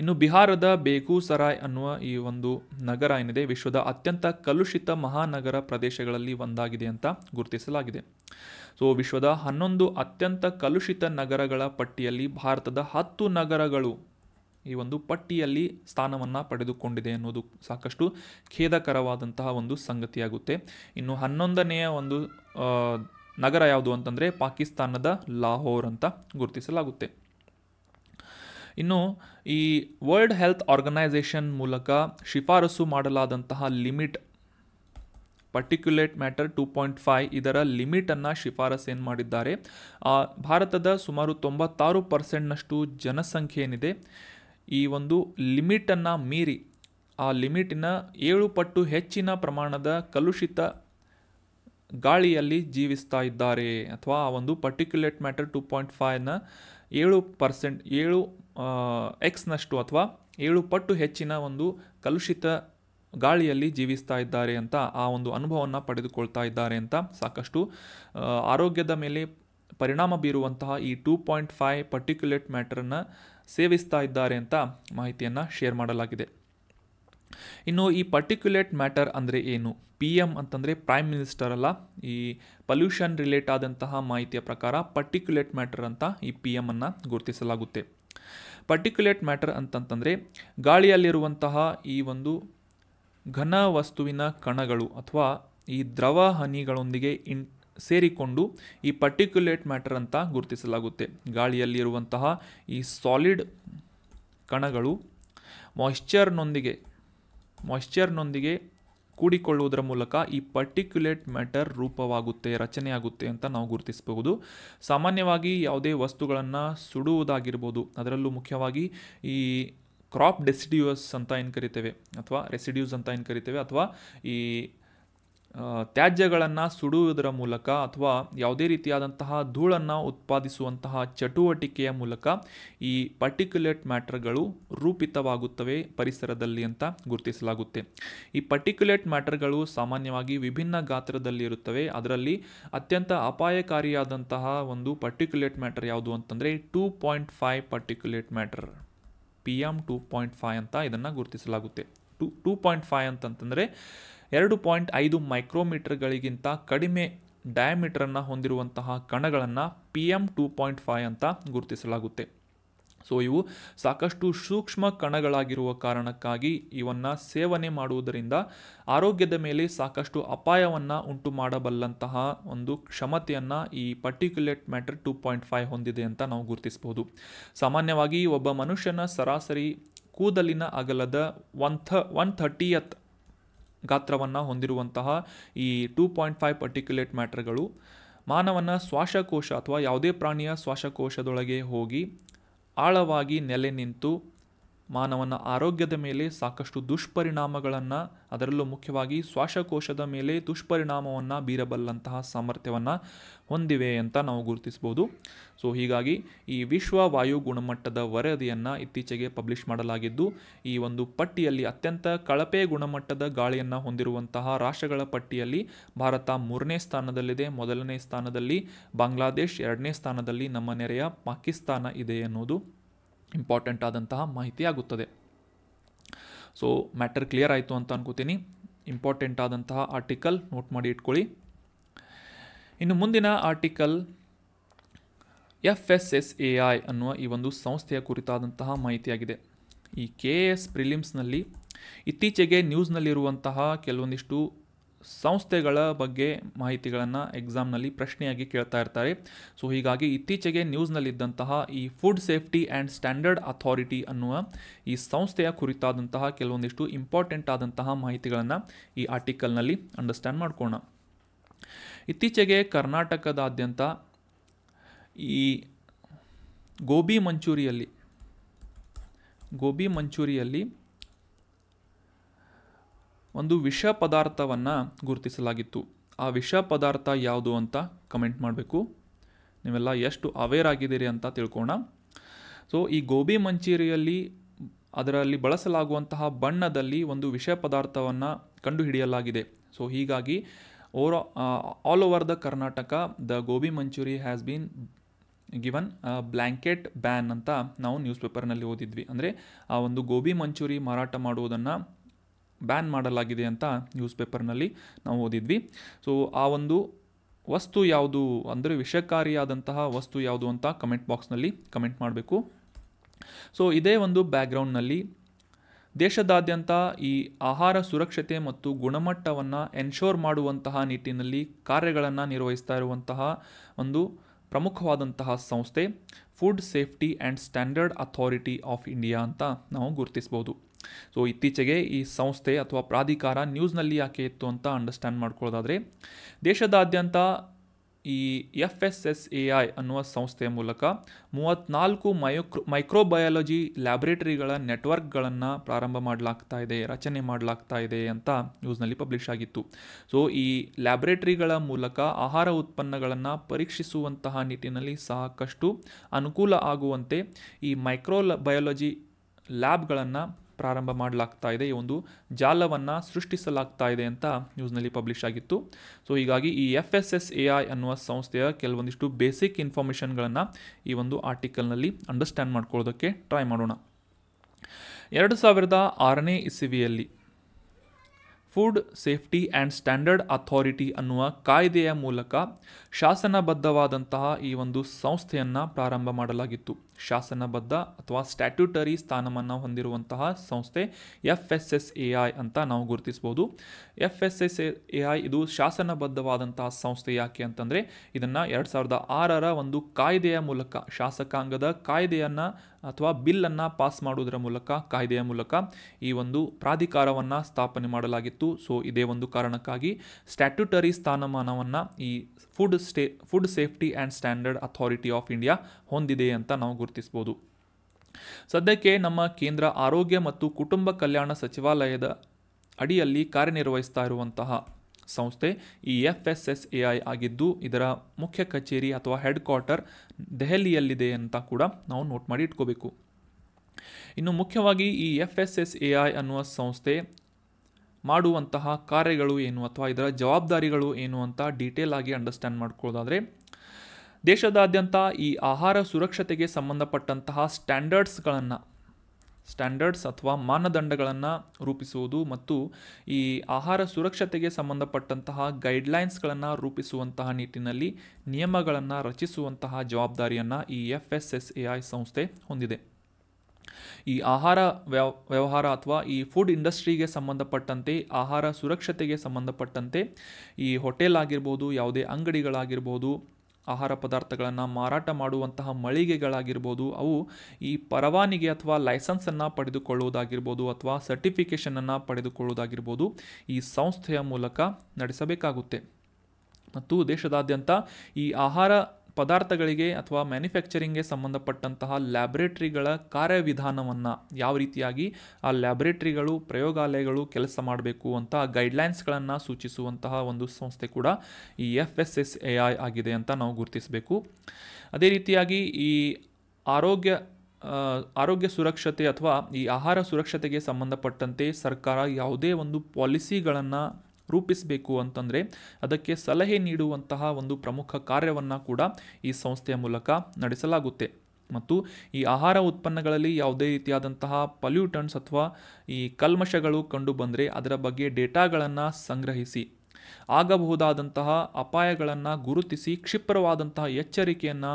Speaker 1: ಇನ್ನು ಬಿಹಾರದ ಬೇಗೂಸರಾಯ್ ಅನ್ನುವ ಈ ಒಂದು ನಗರ ಏನಿದೆ ವಿಶ್ವದ ಅತ್ಯಂತ ಕಲುಷಿತ ಮಹಾನಗರ ಪ್ರದೇಶಗಳಲ್ಲಿ ಒಂದಾಗಿದೆ ಅಂತ ಗುರುತಿಸಲಾಗಿದೆ ಸೊ ವಿಶ್ವದ ಹನ್ನೊಂದು ಅತ್ಯಂತ ಕಲುಷಿತ ನಗರಗಳ ಪಟ್ಟಿಯಲ್ಲಿ ಭಾರತದ ಹತ್ತು ನಗರಗಳು ಈ ಒಂದು ಪಟ್ಟಿಯಲ್ಲಿ ಸ್ಥಾನವನ್ನು ಪಡೆದುಕೊಂಡಿದೆ ಅನ್ನೋದು ಸಾಕಷ್ಟು ಖೇದಕರವಾದಂತಹ ಒಂದು ಸಂಗತಿಯಾಗುತ್ತೆ ಇನ್ನು ಹನ್ನೊಂದನೆಯ ಒಂದು ನಗರ ಯಾವುದು ಅಂತಂದರೆ ಪಾಕಿಸ್ತಾನದ ಲಾಹೋರ್ ಅಂತ ಗುರುತಿಸಲಾಗುತ್ತೆ ಇನ್ನು ಈ ವರ್ಲ್ಡ್ ಹೆಲ್ತ್ ಆರ್ಗನೈಸೇಷನ್ ಮೂಲಕ ಶಿಫಾರಸು ಮಾಡಲಾದಂತಹ limit particulate matter two point five ಇದರ ಲಿಮಿಟನ್ನು ಶಿಫಾರಸು ಏನು ಮಾಡಿದ್ದಾರೆ ಭಾರತದ ಸುಮಾರು ತೊಂಬತ್ತಾರು ಪರ್ಸೆಂಟ್ನಷ್ಟು ಜನಸಂಖ್ಯೆ ಏನಿದೆ ಈ ಒಂದು ಲಿಮಿಟನ್ನು ಮೀರಿ ಆ ಲಿಮಿಟಿನ ಏಳು ಪಟ್ಟು ಹೆಚ್ಚಿನ ಪ್ರಮಾಣದ ಕಲುಷಿತ ಗಾಳಿಯಲ್ಲಿ ಜೀವಿಸ್ತಾ ಇದ್ದಾರೆ ಅಥವಾ ಆ ಒಂದು ಪರ್ಟಿಕ್ಯುಲೇಟ್ ಮ್ಯಾಟರ್ ಟು ಪಾಯಿಂಟ್ ಫೈವ್ನ ಏಳು ಪರ್ಸೆಂಟ್ ಏಳು ಎಕ್ಸ್ನಷ್ಟು ಅಥವಾ ಏಳು ಪಟ್ಟು ಹೆಚ್ಚಿನ ಒಂದು ಕಲುಷಿತ ಗಾಳಿಯಲ್ಲಿ ಜೀವಿಸ್ತಾ ಇದ್ದಾರೆ ಅಂತ ಆ ಒಂದು ಅನುಭವವನ್ನು ಪಡೆದುಕೊಳ್ತಾ ಇದ್ದಾರೆ ಅಂತ ಸಾಕಷ್ಟು ಆರೋಗ್ಯದ ಮೇಲೆ ಪರಿಣಾಮ ಬೀರುವಂತಹ ಈ ಟೂ ಪಾಯಿಂಟ್ ಫೈವ್ ಪರ್ಟಿಕ್ಯುಲೇಟ್ ಮ್ಯಾಟರನ್ನು ಸೇವಿಸ್ತಾ ಇದ್ದಾರೆ ಅಂತ ಮಾಹಿತಿಯನ್ನು ಶೇರ್ ಮಾಡಲಾಗಿದೆ ಇನ್ನು ಈ ಪರ್ಟಿಕ್ಯುಲೇಟ್ ಮ್ಯಾಟರ್ ಅಂದರೆ ಏನು ಪಿ ಎಮ್ ಅಂತಂದರೆ ಪ್ರೈಮ್ ಮಿನಿಸ್ಟರ್ ಅಲ್ಲ ಈ ಪಲ್ಯೂಷನ್ ರಿಲೇಟ್ ಆದಂತಹ ಮಾಹಿತಿಯ ಪ್ರಕಾರ ಪರ್ಟಿಕ್ಯುಲೇಟ್ ಮ್ಯಾಟರ್ ಅಂತ ಈ ಪಿ ಅನ್ನು ಗುರುತಿಸಲಾಗುತ್ತೆ ಪರ್ಟಿಕ್ಯುಲೇಟ್ ಮ್ಯಾಟರ್ ಅಂತಂತಂದರೆ ಗಾಳಿಯಲ್ಲಿರುವಂತಹ ಈ ಒಂದು ಘನ ವಸ್ತುವಿನ ಕಣಗಳು ಅಥವಾ ಈ ದ್ರವ ಹನಿಗಳೊಂದಿಗೆ ಇನ್ ಸೇರಿಕೊಂಡು ಈ ಪರ್ಟಿಕ್ಯುಲೇಟ್ ಮ್ಯಾಟರ್ ಅಂತ ಗುರುತಿಸಲಾಗುತ್ತೆ ಗಾಳಿಯಲ್ಲಿರುವಂತಹ ಈ ಸಾಲಿಡ್ ಕಣಗಳು ಮಾಯಿಶ್ಚರ್ನೊಂದಿಗೆ ಮಾಯಿಶ್ಚರ್ನೊಂದಿಗೆ ಕೂಡಿಕೊಳ್ಳುವುದರ ಮೂಲಕ ಈ ಪರ್ಟಿಕ್ಯುಲೇಟ್ ಮ್ಯಾಟರ್ ರೂಪವಾಗುತ್ತೆ ರಚನೆಯಾಗುತ್ತೆ ಅಂತ ನಾವು ಗುರುತಿಸಬಹುದು ಸಾಮಾನ್ಯವಾಗಿ ಯಾವುದೇ ವಸ್ತುಗಳನ್ನು ಸುಡುವುದಾಗಿರ್ಬೋದು ಅದರಲ್ಲೂ ಮುಖ್ಯವಾಗಿ ಈ ಕ್ರಾಪ್ ಡೆಸಿಡ್ಯೂಸ್ ಅಂತ ಏನು ಕರಿತೇವೆ ಅಥವಾ ರೆಸಿಡ್ಯೂಸ್ ಅಂತ ಏನು ಕರಿತೇವೆ ಅಥವಾ ಈ ತ್ಯಾಜ್ಯಗಳನ್ನು ಸುಡುವುದರ ಮೂಲಕ ಅಥವಾ ಯಾವುದೇ ರೀತಿಯಾದಂತಹ ಧೂಳನ್ನು ಉತ್ಪಾದಿಸುವಂತಹ ಚಟುವಟಿಕೆಯ ಮೂಲಕ ಈ ಪರ್ಟಿಕ್ಯುಲೇಟ್ ಮ್ಯಾಟರ್ಗಳು ರೂಪಿತವಾಗುತ್ತವೆ ಪರಿಸರದಲ್ಲಿ ಅಂತ ಗುರುತಿಸಲಾಗುತ್ತೆ ಈ ಪರ್ಟಿಕ್ಯುಲೇಟ್ ಮ್ಯಾಟರ್ಗಳು ಸಾಮಾನ್ಯವಾಗಿ ವಿಭಿನ್ನ ಗಾತ್ರದಲ್ಲಿ ಇರುತ್ತವೆ ಅದರಲ್ಲಿ ಅತ್ಯಂತ ಅಪಾಯಕಾರಿಯಾದಂತಹ ಒಂದು ಪರ್ಟಿಕ್ಯುಲೇಟ್ ಮ್ಯಾಟರ್ ಯಾವುದು ಅಂತಂದರೆ two point five particulate matter P M two point five ಅಂತ ಇದನ್ನು ಗುರುತಿಸಲಾಗುತ್ತೆ ಟು ಟೂ ಪಾಯಿಂಟ್ ಫೈವ್ ಅಂತಂತಂದರೆ ಎರಡು ಪಾಯಿಂಟ್ ಐದು ಮೈಕ್ರೋಮೀಟರ್ಗಳಿಗಿಂತ ಕಡಿಮೆ ಡಯಾಮೀಟ್ರನ್ನು ಹೊಂದಿರುವಂತಹ ಕಣಗಳನ್ನು P M two point five ಅಂತ ಗುರುತಿಸಲಾಗುತ್ತೆ ಸೊ ಇವು ಸಾಕಷ್ಟು ಸೂಕ್ಷ್ಮ ಕಣಗಳಾಗಿರುವ ಕಾರಣಕ್ಕಾಗಿ ಇವನ್ನು ಸೇವನೆ ಮಾಡುವುದರಿಂದ ಆರೋಗ್ಯದ ಮೇಲೆ ಸಾಕಷ್ಟು ಅಪಾಯವನ್ನು ಉಂಟು ಮಾಡಬಲ್ಲಂತಹ ಒಂದು ಕ್ಷಮತೆಯನ್ನು ಈ particulate matter two point five ಹೊಂದಿದೆ ಅಂತ ನಾವು ಗುರುತಿಸ್ಬೋದು ಸಾಮಾನ್ಯವಾಗಿ ಒಬ್ಬ ಮನುಷ್ಯನ ಸರಾಸರಿ ಕೂದಲಿನ ಅಗಲದ ಒನ್ ಥ ಒನ್ ಥರ್ಟಿಯತ್ ಗಾತ್ರವನ್ನು ಹೊಂದಿರುವಂತಹ ಈ ಟೂ ಪಾಯಿಂಟ್ ಫೈವ್ ಪರ್ಟಿಕ್ಯುಲೇಟ್ ಮ್ಯಾಟ್ರ್ಗಳು ಮಾನವನ ಶ್ವಾಸಕೋಶ ಅಥವಾ ಯಾವುದೇ ಪ್ರಾಣಿಯ ಶ್ವಾಸಕೋಶದೊಳಗೆ ಹೋಗಿ ಆಳವಾಗಿ ನೆಲೆ ನಿಂತು ಮಾನವನ ಆರೋಗ್ಯದ ಮೇಲೆ ಸಾಕಷ್ಟು ದುಷ್ಪರಿಣಾಮಗಳನ್ನು ಅದರಲ್ಲೂ ಮುಖ್ಯವಾಗಿ ಶ್ವಾಸಕೋಶದ ಮೇಲೆ ದುಷ್ಪರಿಣಾಮವನ್ನು ಬೀರಬಲ್ಲಂತಹ ಸಾಮರ್ಥ್ಯವನ್ನು ಹೊಂದಿವೆ ಅಂತ ನಾವು ಗುರುತಿಸ್ಬೋದು ಸೊ ಹೀಗಾಗಿ ಈ ವಿಶ್ವ ವಾಯು ಗುಣಮಟ್ಟದ ವರದಿಯನ್ನು ಇತ್ತೀಚೆಗೆ ಪಬ್ಲಿಷ್ ಮಾಡಲಾಗಿದ್ದು ಈ ಒಂದು ಪಟ್ಟಿಯಲ್ಲಿ ಅತ್ಯಂತ ಕಳಪೆ ಗುಣಮಟ್ಟದ ಗಾಳಿಯನ್ನು ಹೊಂದಿರುವಂತಹ ರಾಷ್ಟ್ರಗಳ ಪಟ್ಟಿಯಲ್ಲಿ ಭಾರತ ಮೂರನೇ ಸ್ಥಾನದಲ್ಲಿದೆ ಮೊದಲನೇ ಸ್ಥಾನದಲ್ಲಿ ಬಾಂಗ್ಲಾದೇಶ್ ಎರಡನೇ ಸ್ಥಾನದಲ್ಲಿ ನಮ್ಮ ನೆರೆಯ ಪಾಕಿಸ್ತಾನ ಇದೆ ಎನ್ನುವುದು ಇಂಪಾರ್ಟೆಂಟ್ ಆದಂತಹ ಮಾಹಿತಿ ಆಗುತ್ತದೆ ಸೊ ಮ್ಯಾಟರ್ ಕ್ಲಿಯರ್ ಆಯಿತು ಅಂತ ಅನ್ಕೋತೀನಿ ಇಂಪಾರ್ಟೆಂಟ್ ಆದಂತಹ ಆರ್ಟಿಕಲ್ ನೋಟ್ ಮಾಡಿ ಇಟ್ಕೊಳ್ಳಿ ಇನ್ನು ಮುಂದಿನ article F S S A I ಅನ್ನುವ ಈ ಒಂದು ಸಂಸ್ಥೆಯ ಕುರಿತಾದಂತಹ ಮಾಹಿತಿಯಾಗಿದೆ ಈ ಕೆ ಎಸ್ ಪ್ರಿಲಿಮ್ಸ್ನಲ್ಲಿ ಇತ್ತೀಚೆಗೆ ನ್ಯೂಸ್ನಲ್ಲಿರುವಂತಹ ಕೆಲವೊಂದಿಷ್ಟು ಸಂಸ್ಥೆಗಳ ಬಗ್ಗೆ ಮಾಹಿತಿಗಳನ್ನು ಎಕ್ಸಾಮ್ನಲ್ಲಿ ಪ್ರಶ್ನೆಯಾಗಿ ಕೇಳ್ತಾ ಇರ್ತಾರೆ ಸೊ ಹೀಗಾಗಿ ಇತ್ತೀಚೆಗೆ ನ್ಯೂಸ್ನಲ್ಲಿದ್ದಂತಹ ಈ food safety and standard authority ಅನ್ನುವ ಈ ಸಂಸ್ಥೆಯ ಕುರಿತಾದಂತಹ ಕೆಲವೊಂದಿಷ್ಟು ಇಂಪಾರ್ಟೆಂಟ್ ಆದಂತಹ ಮಾಹಿತಿಗಳನ್ನು ಈ ಆರ್ಟಿಕಲ್ನಲ್ಲಿ ಅಂಡರ್ಸ್ಟ್ಯಾಂಡ್ ಮಾಡ್ಕೋಣ ಇತ್ತೀಚೆಗೆ ಕರ್ನಾಟಕದಾದ್ಯಂತ ಈ ಗೋಬಿ ಮಂಚೂರಿಯಲ್ಲಿ ಗೋಬಿ ಮಂಚೂರಿಯಲ್ಲಿ ಒಂದು ವಿಷ ಪದಾರ್ಥವನ್ನು ಗುರುತಿಸಲಾಗಿತ್ತು ಆ ವಿಷ ಪದಾರ್ಥ ಯಾವುದು ಅಂತ ಕಮೆಂಟ್ ಮಾಡಬೇಕು ನೀವೆಲ್ಲ ಎಷ್ಟು ಅವೇರ್ ಆಗಿದ್ದೀರಿ ಅಂತ ತಿಳ್ಕೋಣ ಸೊ ಈ ಗೋಬಿ ಮಂಚೂರಿಯಲ್ಲಿ ಅದರಲ್ಲಿ ಬಳಸಲಾಗುವಂತಹ ಬಣ್ಣದಲ್ಲಿ ಒಂದು ವಿಷ ಪದಾರ್ಥವನ್ನು ಕಂಡುಹಿಡಿಯಲಾಗಿದೆ ಸೊ ಹೀಗಾಗಿ over all over the Karnataka the gobi manchurian has been given blanket ban ಅಂತ ನಾವು ನ್ಯೂಸ್ ಪೇಪರ್ನಲ್ಲಿ ಓದಿದ್ವಿ ಅಂದರೆ ಆ ಒಂದು ಗೋಬಿ ಮಂಚೂರಿ ಮಾರಾಟ ಮಾಡುವುದನ್ನು ಬ್ಯಾನ್ ಮಾಡಲಾಗಿದೆ ಅಂತ ನ್ಯೂಸ್ ಪೇಪರ್ನಲ್ಲಿ ನಾವು ಓದಿದ್ವಿ ಸೊ ಆ ಒಂದು ವಸ್ತು ಯಾವುದು ಅಂದರೆ ವಿಷಕಾರಿಯಾದಂತಹ ವಸ್ತು ಯಾವುದು ಅಂತ ಕಮೆಂಟ್ ಬಾಕ್ಸ್ನಲ್ಲಿ ಕಮೆಂಟ್ ಮಾಡಬೇಕು ಸೊ ಇದೇ ಒಂದು ಬ್ಯಾಕ್ಗ್ರೌಂಡ್ನಲ್ಲಿ ದೇಶದಾದ್ಯಂತ ಈ ಆಹಾರ ಸುರಕ್ಷತೆ ಮತ್ತು ಗುಣಮಟ್ಟವನ್ನು ಎನ್ಶೋರ್ ಮಾಡುವಂತಹ ನಿಟ್ಟಿನಲ್ಲಿ ಕಾರ್ಯಗಳನ್ನು ನಿರ್ವಹಿಸ್ತಾ ಇರುವಂತಹ ಒಂದು ಪ್ರಮುಖವಾದಂತಹ ಸಂಸ್ಥೆ food safety and standard authority of India ಅಂತ ನಾವು ಗುರುತಿಸ್ಬೋದು ಸೊ ಇತ್ತೀಚೆಗೆ ಈ ಸಂಸ್ಥೆ ಅಥವಾ ಪ್ರಾಧಿಕಾರ ನ್ಯೂಸ್ನಲ್ಲಿ ಯಾಕೆ ಇತ್ತು ಅಂತ ಅಂಡರ್ಸ್ಟ್ಯಾಂಡ್ ಮಾಡ್ಕೊಳ್ಳೋದಾದರೆ ದೇಶದಾದ್ಯಂತ ಈ F S S A I ಅನ್ನುವ ಸಂಸ್ಥೆಯ ಮೂಲಕ ಮೂವತ್ತ್ನಾಲ್ಕು ಮೈಕ್ರೋ ಮೈಕ್ರೋಬಯಾಲಜಿ ಲ್ಯಾಬೊರೇಟರಿಗಳ ನೆಟ್ವರ್ಕ್ಗಳನ್ನು ಪ್ರಾರಂಭ ಮಾಡಲಾಗ್ತಾ ಇದೆ ರಚನೆ ಮಾಡಲಾಗ್ತಾ ಇದೆ ಅಂತ ನ್ಯೂಸ್ನಲ್ಲಿ ಪಬ್ಲಿಷ್ ಆಗಿತ್ತು ಸೊ ಈ ಲ್ಯಾಬೊರೇಟರಿಗಳ ಮೂಲಕ ಆಹಾರ ಉತ್ಪನ್ನಗಳನ್ನು ಪರೀಕ್ಷಿಸುವಂತಹ ನಿಟ್ಟಿನಲ್ಲಿ ಸಾಕಷ್ಟು ಅನುಕೂಲ ಆಗುವಂತೆ ಈ ಮೈಕ್ರೋ ಬಯಾಲಜಿ ಲ್ಯಾಬ್ಗಳನ್ನು ಪ್ರಾರಂಭ ಮಾಡಲಾಗ್ತಾ ಇದೆ ಈ ಒಂದು ಜಾಲವನ್ನು ಸೃಷ್ಟಿಸಲಾಗ್ತಾ ಇದೆ ಅಂತ ನ್ಯೂಸ್ನಲ್ಲಿ ಪಬ್ಲಿಷ್ ಆಗಿತ್ತು ಸೊ ಹೀಗಾಗಿ ಈ F S S A I ಅನ್ನುವ ಸಂಸ್ಥೆಯ ಕೆಲವೊಂದಿಷ್ಟು ಬೇಸಿಕ್ ಇನ್ಫಾರ್ಮೇಷನ್ಗಳನ್ನು ಈ ಒಂದು ಆರ್ಟಿಕಲ್ನಲ್ಲಿ ಅಂಡರ್ಸ್ಟ್ಯಾಂಡ್ ಮಾಡ್ಕೊಳ್ಳೋದಕ್ಕೆ ಟ್ರೈ ಮಾಡೋಣ ಎರಡು ಸಾವಿರದ ಆರನೇ ಇಸವಿಯಲ್ಲಿ food safety and standard authority ಅನ್ನುವ ಕಾಯ್ದೆಯ ಮೂಲಕ ಶಾಸನಬದ್ಧವಾದಂತಹ ಈ ಒಂದು ಸಂಸ್ಥೆಯನ್ನು ಪ್ರಾರಂಭ ಮಾಡಲಾಗಿತ್ತು ಶಾಸನಬದ್ಧ ಅಥವಾ ಸ್ಟ್ಯಾಟ್ಯೂಟರಿ ಸ್ಥಾನಮಾನ ಹೊಂದಿರುವಂತಹ ಸಂಸ್ಥೆ F S S A I ಅಂತ ನಾವು ಗುರುತಿಸ್ಬೋದು F S S A I ಇದು ಶಾಸನಬದ್ಧವಾದಂತಹ ಸಂಸ್ಥೆ ಯಾಕೆ ಅಂತಂದರೆ ಇದನ್ನು ಎರಡು ಸಾವಿರದ ಆರರ ಒಂದು ಕಾಯ್ದೆಯ ಮೂಲಕ ಶಾಸಕಾಂಗದ ಕಾಯ್ದೆಯನ್ನು ಅಥವಾ ಬಿಲ್ಲನ್ನು ಪಾಸ್ ಮಾಡುವುದರ ಮೂಲಕ ಕಾಯ್ದೆಯ ಮೂಲಕ ಈ ಒಂದು ಪ್ರಾಧಿಕಾರವನ್ನು ಸ್ಥಾಪನೆ ಮಾಡಲಾಗಿತ್ತು ಸೊ ಇದೇ ಒಂದು ಕಾರಣಕ್ಕಾಗಿ ಸ್ಟ್ಯಾಟ್ಯೂಟರಿ ಸ್ಥಾನಮಾನವನ್ನು ಈ food stay food safety and standard authority of India ಹೊಂದಿದೆ ಅಂತ ನಾವು ಗುರುತಿಸ್ತೀವಿ ಗುರುತಿಸಬಹುದು ಸದ್ಯಕ್ಕೆ ನಮ್ಮ ಕೇಂದ್ರ ಆರೋಗ್ಯ ಮತ್ತು ಕುಟುಂಬ ಕಲ್ಯಾಣ ಸಚಿವಾಲಯದ ಅಡಿಯಲ್ಲಿ ಕಾರ್ಯನಿರ್ವಹಿಸ್ತಾ ಇರುವಂತಹ ಸಂಸ್ಥೆ ಈ F S S A I ಆಗಿದ್ದು ಇದರ ಮುಖ್ಯ ಕಚೇರಿ ಅಥವಾ ಹೆಡ್ ಕ್ವಾರ್ಟರ್ ದೆಹಲಿಯಲ್ಲಿದೆ ಅಂತ ಕೂಡ ನಾವು ನೋಟ್ ಮಾಡಿ ಇಟ್ಕೋಬೇಕು ಇನ್ನು ಮುಖ್ಯವಾಗಿ ಈ F S S A I ಅನ್ನುವ ಸಂಸ್ಥೆ ಮಾಡುವಂತಹ ಕಾರ್ಯಗಳು ಏನು ಅಥವಾ ಇದರ ಜವಾಬ್ದಾರಿಗಳು ಏನು ಅಂತ ಡೀಟೇಲ್ ಆಗಿ ಅಂಡರ್ಸ್ಟ್ಯಾಂಡ್ ಮಾಡ್ಕೊಳ್ಳೋದಾದರೆ ದೇಶದಾದ್ಯಂತ ಈ ಆಹಾರ ಸುರಕ್ಷತೆಗೆ ಸಂಬಂಧಪಟ್ಟಂತಹ ಸ್ಟ್ಯಾಂಡರ್ಡ್ಸ್ಗಳನ್ನು ಸ್ಟ್ಯಾಂಡರ್ಡ್ಸ್ ಅಥವಾ ಮಾನದಂಡಗಳನ್ನು ರೂಪಿಸುವುದು ಮತ್ತು ಈ ಆಹಾರ ಸುರಕ್ಷತೆಗೆ ಸಂಬಂಧಪಟ್ಟಂತಹ ಗೈಡ್ಲೈನ್ಸ್ಗಳನ್ನು ರೂಪಿಸುವಂತಹ ನಿಟ್ಟಿನಲ್ಲಿ ನಿಯಮಗಳನ್ನು ರಚಿಸುವಂತಹ ಜವಾಬ್ದಾರಿಯನ್ನು ಈ F S S A I ಸಂಸ್ಥೆ ಹೊಂದಿದೆ ಈ ಆಹಾರ ವ್ಯವ ವ್ಯವಹಾರ ಅಥವಾ ಈ ಫುಡ್ ಇಂಡಸ್ಟ್ರಿಗೆ ಸಂಬಂಧಪಟ್ಟಂತೆ ಆಹಾರ ಸುರಕ್ಷತೆಗೆ ಸಂಬಂಧಪಟ್ಟಂತೆ ಈ ಹೋಟೆಲ್ ಆಗಿರ್ಬೋದು ಯಾವುದೇ ಅಂಗಡಿಗಳಾಗಿರ್ಬೋದು ಆಹಾರ ಪದಾರ್ಥಗಳನ್ನು ಮಾರಾಟ ಮಾಡುವಂತಹ ಮಳಿಗೆಗಳಾಗಿರ್ಬೋದು ಅವು ಈ ಪರವಾನಿಗೆ ಅಥವಾ ಲೈಸೆನ್ಸನ್ನು ಪಡೆದುಕೊಳ್ಳುವುದಾಗಿರ್ಬೋದು ಅಥವಾ ಸರ್ಟಿಫಿಕೇಷನನ್ನು ಪಡೆದುಕೊಳ್ಳುವುದಾಗಿರ್ಬೋದು ಈ ಸಂಸ್ಥೆಯ ಮೂಲಕ ನಡೆಸಬೇಕಾಗುತ್ತೆ ಮತ್ತು ದೇಶದಾದ್ಯಂತ ಈ ಆಹಾರ ಪದಾರ್ಥಗಳಿಗೆ ಅಥವಾ ಮ್ಯಾನುಫ್ಯಾಕ್ಚರಿಂಗ್ಗೆ ಸಂಬಂಧಪಟ್ಟಂತಹ ಲ್ಯಾಬ್ರೇಟ್ರಿಗಳ ಕಾರ್ಯವಿಧಾನವನ್ನು ಯಾವ ರೀತಿಯಾಗಿ ಆ ಲ್ಯಾಬ್ರೇಟ್ರಿಗಳು ಪ್ರಯೋಗಾಲಯಗಳು ಕೆಲಸ ಮಾಡಬೇಕು ಅಂತ ಗೈಡ್ಲೈನ್ಸ್ಗಳನ್ನು ಸೂಚಿಸುವಂತಹ ಒಂದು ಸಂಸ್ಥೆ ಕೂಡ ಈ F S S A I ಆಗಿದೆ ಅಂತ ನಾವು ಗುರುತಿಸಬೇಕು ಅದೇ ರೀತಿಯಾಗಿ ಈ ಆರೋಗ್ಯ ಆರೋಗ್ಯ ಸುರಕ್ಷತೆ ಅಥವಾ ಈ ಆಹಾರ ಸುರಕ್ಷತೆಗೆ ಸಂಬಂಧಪಟ್ಟಂತೆ ಸರ್ಕಾರ ಯಾವುದೇ ಒಂದು ಪಾಲಿಸಿಗಳನ್ನು ರೂಪಿಸಬೇಕು ಅಂತಂದರೆ ಅದಕ್ಕೆ ಸಲಹೆ ನೀಡುವಂತಹ ಒಂದು ಪ್ರಮುಖ ಕಾರ್ಯವನ್ನು ಕೂಡ ಈ ಸಂಸ್ಥೆಯ ಮೂಲಕ ನಡೆಸಲಾಗುತ್ತೆ ಮತ್ತು ಈ ಆಹಾರ ಉತ್ಪನ್ನಗಳಲ್ಲಿ ಯಾವುದೇ ರೀತಿಯಾದಂತಹ ಪಲ್ಯೂಟನ್ಸ್ ಅಥವಾ ಈ ಕಲ್ಮಶಗಳು ಬಂದರೆ ಅದರ ಬಗ್ಗೆ ಡೇಟಾಗಳನ್ನು ಸಂಗ್ರಹಿಸಿ ಆಗಬಹುದಾದಂತಹ ಅಪಾಯಗಳನ್ನು ಗುರುತಿಸಿ ಕ್ಷಿಪ್ರವಾದಂತಹ ಎಚ್ಚರಿಕೆಯನ್ನು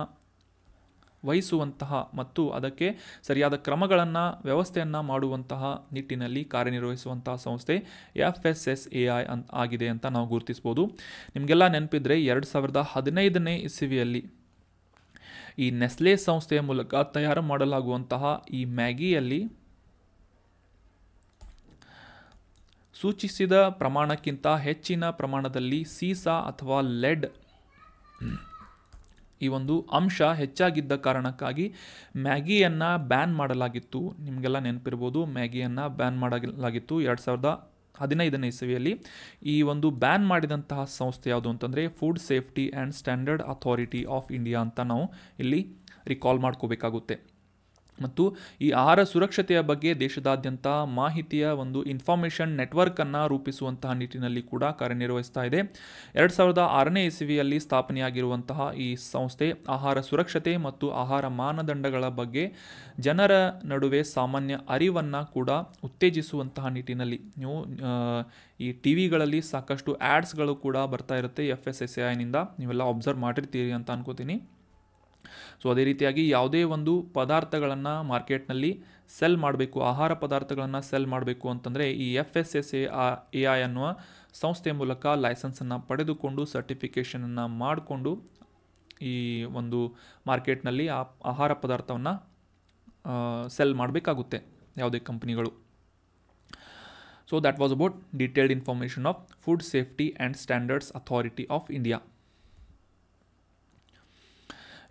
Speaker 1: ವಹಿಸುವಂತಹ ಮತ್ತು ಅದಕ್ಕೆ ಸರಿಯಾದ ಕ್ರಮಗಳನ್ನು ವ್ಯವಸ್ಥೆಯನ್ನು ಮಾಡುವಂತಹ ನಿಟ್ಟಿನಲ್ಲಿ ಕಾರ್ಯನಿರ್ವಹಿಸುವಂತಹ ಸಂಸ್ಥೆ F S S A I ಅನ್ ಆಗಿದೆ ಅಂತ ನಾವು ಗುರುತಿಸ್ಬೋದು ನಿಮಗೆಲ್ಲ ನೆನಪಿದ್ರೆ ಎರಡು ಸಾವಿರದ ಹದಿನೈದನೇ ಇಸವಿಯಲ್ಲಿ ಈ ನೆಸ್ಲೆ ಸಂಸ್ಥೆಯ ಮೂಲಕ ತಯಾರು ಮಾಡಲಾಗುವಂತಹ ಈ ಮ್ಯಾಗಿಯಲ್ಲಿ ಸೂಚಿಸಿದ ಪ್ರಮಾಣಕ್ಕಿಂತ ಹೆಚ್ಚಿನ ಪ್ರಮಾಣದಲ್ಲಿ ಸೀಸಾ ಅಥವಾ ಲೆಡ್ ಈ ಒಂದು ಅಂಶ ಹೆಚ್ಚಾಗಿದ್ದ ಕಾರಣಕ್ಕಾಗಿ ಮ್ಯಾಗಿಯನ್ನು ಬ್ಯಾನ್ ಮಾಡಲಾಗಿತ್ತು ನಿಮಗೆಲ್ಲ ನೆನಪಿರ್ಬೋದು ಮ್ಯಾಗಿಯನ್ನು ಬ್ಯಾನ್ ಮಾಡಲಾಗಿತ್ತು ಎರಡು ಸಾವಿರದ ಹದಿನೈದನೇ ಇಸವಿಯಲ್ಲಿ ಈ ಒಂದು ಬ್ಯಾನ್ ಮಾಡಿದಂತಹ ಸಂಸ್ಥೆ ಯಾವುದು ಅಂತಂದರೆ food safety and standard authority of India ಅಂತ ನಾವು ಇಲ್ಲಿ ರಿಕಾಲ್ ಮಾಡ್ಕೋಬೇಕಾಗುತ್ತೆ ಮತ್ತು ಈ ಆಹಾರ ಸುರಕ್ಷತೆಯ ಬಗ್ಗೆ ದೇಶದಾದ್ಯಂತ ಮಾಹಿತಿಯ ಒಂದು ಇನ್ಫಾರ್ಮೇಷನ್ ನೆಟ್ವರ್ಕನ್ನು ರೂಪಿಸುವಂತಹ ನಿಟ್ಟಿನಲ್ಲಿ ಕೂಡ ಕಾರ್ಯನಿರ್ವಹಿಸ್ತಾ ಇದೆ ಎರಡು ಸಾವಿರದ ಆರನೇ ಇಸವಿಯಲ್ಲಿ ಸ್ಥಾಪನೆಯಾಗಿರುವಂತಹ ಈ ಸಂಸ್ಥೆ ಆಹಾರ ಸುರಕ್ಷತೆ ಮತ್ತು ಆಹಾರ ಮಾನದಂಡಗಳ ಬಗ್ಗೆ ಜನರ ನಡುವೆ ಸಾಮಾನ್ಯ ಅರಿವನ್ನು ಕೂಡ ಉತ್ತೇಜಿಸುವಂತಹ ನಿಟ್ಟಿನಲ್ಲಿ ನೀವು ಈ ಟಿ ವಿಗಳಲ್ಲಿ ಸಾಕಷ್ಟು ಆ್ಯಡ್ಸ್ಗಳು ಕೂಡ ಬರ್ತಾ ಇರುತ್ತೆ ಎಫ್ ಎಸ್ ಎಸ್ ಎ ಐನಿಂದ ನೀವೆಲ್ಲ ಅಬ್ಸರ್ವ್ ಮಾಡಿರ್ತೀರಿ ಅಂತ ಅನ್ಕೋತೀನಿ ಸೊ ಅದೇ ರೀತಿಯಾಗಿ ಯಾವುದೇ ಒಂದು ಪದಾರ್ಥಗಳನ್ನು ಮಾರ್ಕೆಟ್ನಲ್ಲಿ ಸೆಲ್ ಮಾಡಬೇಕು ಆಹಾರ ಪದಾರ್ಥಗಳನ್ನು ಸೆಲ್ ಮಾಡಬೇಕು ಅಂತಂದರೆ ಈ F S S A A I ಅನ್ನುವ ಸಂಸ್ಥೆ ಮೂಲಕ ಲೈಸೆನ್ಸನ್ನು ಪಡೆದುಕೊಂಡು ಸರ್ಟಿಫಿಕೇಷನನ್ನು ಮಾಡಿಕೊಂಡು ಈ ಒಂದು ಮಾರ್ಕೆಟ್ನಲ್ಲಿ ಆ ಆಹಾರ ಪದಾರ್ಥವನ್ನು ಸೆಲ್ ಮಾಡಬೇಕಾಗುತ್ತೆ ಯಾವುದೇ ಕಂಪ್ನಿಗಳು so that was about detailed information of food safety and standards authority of India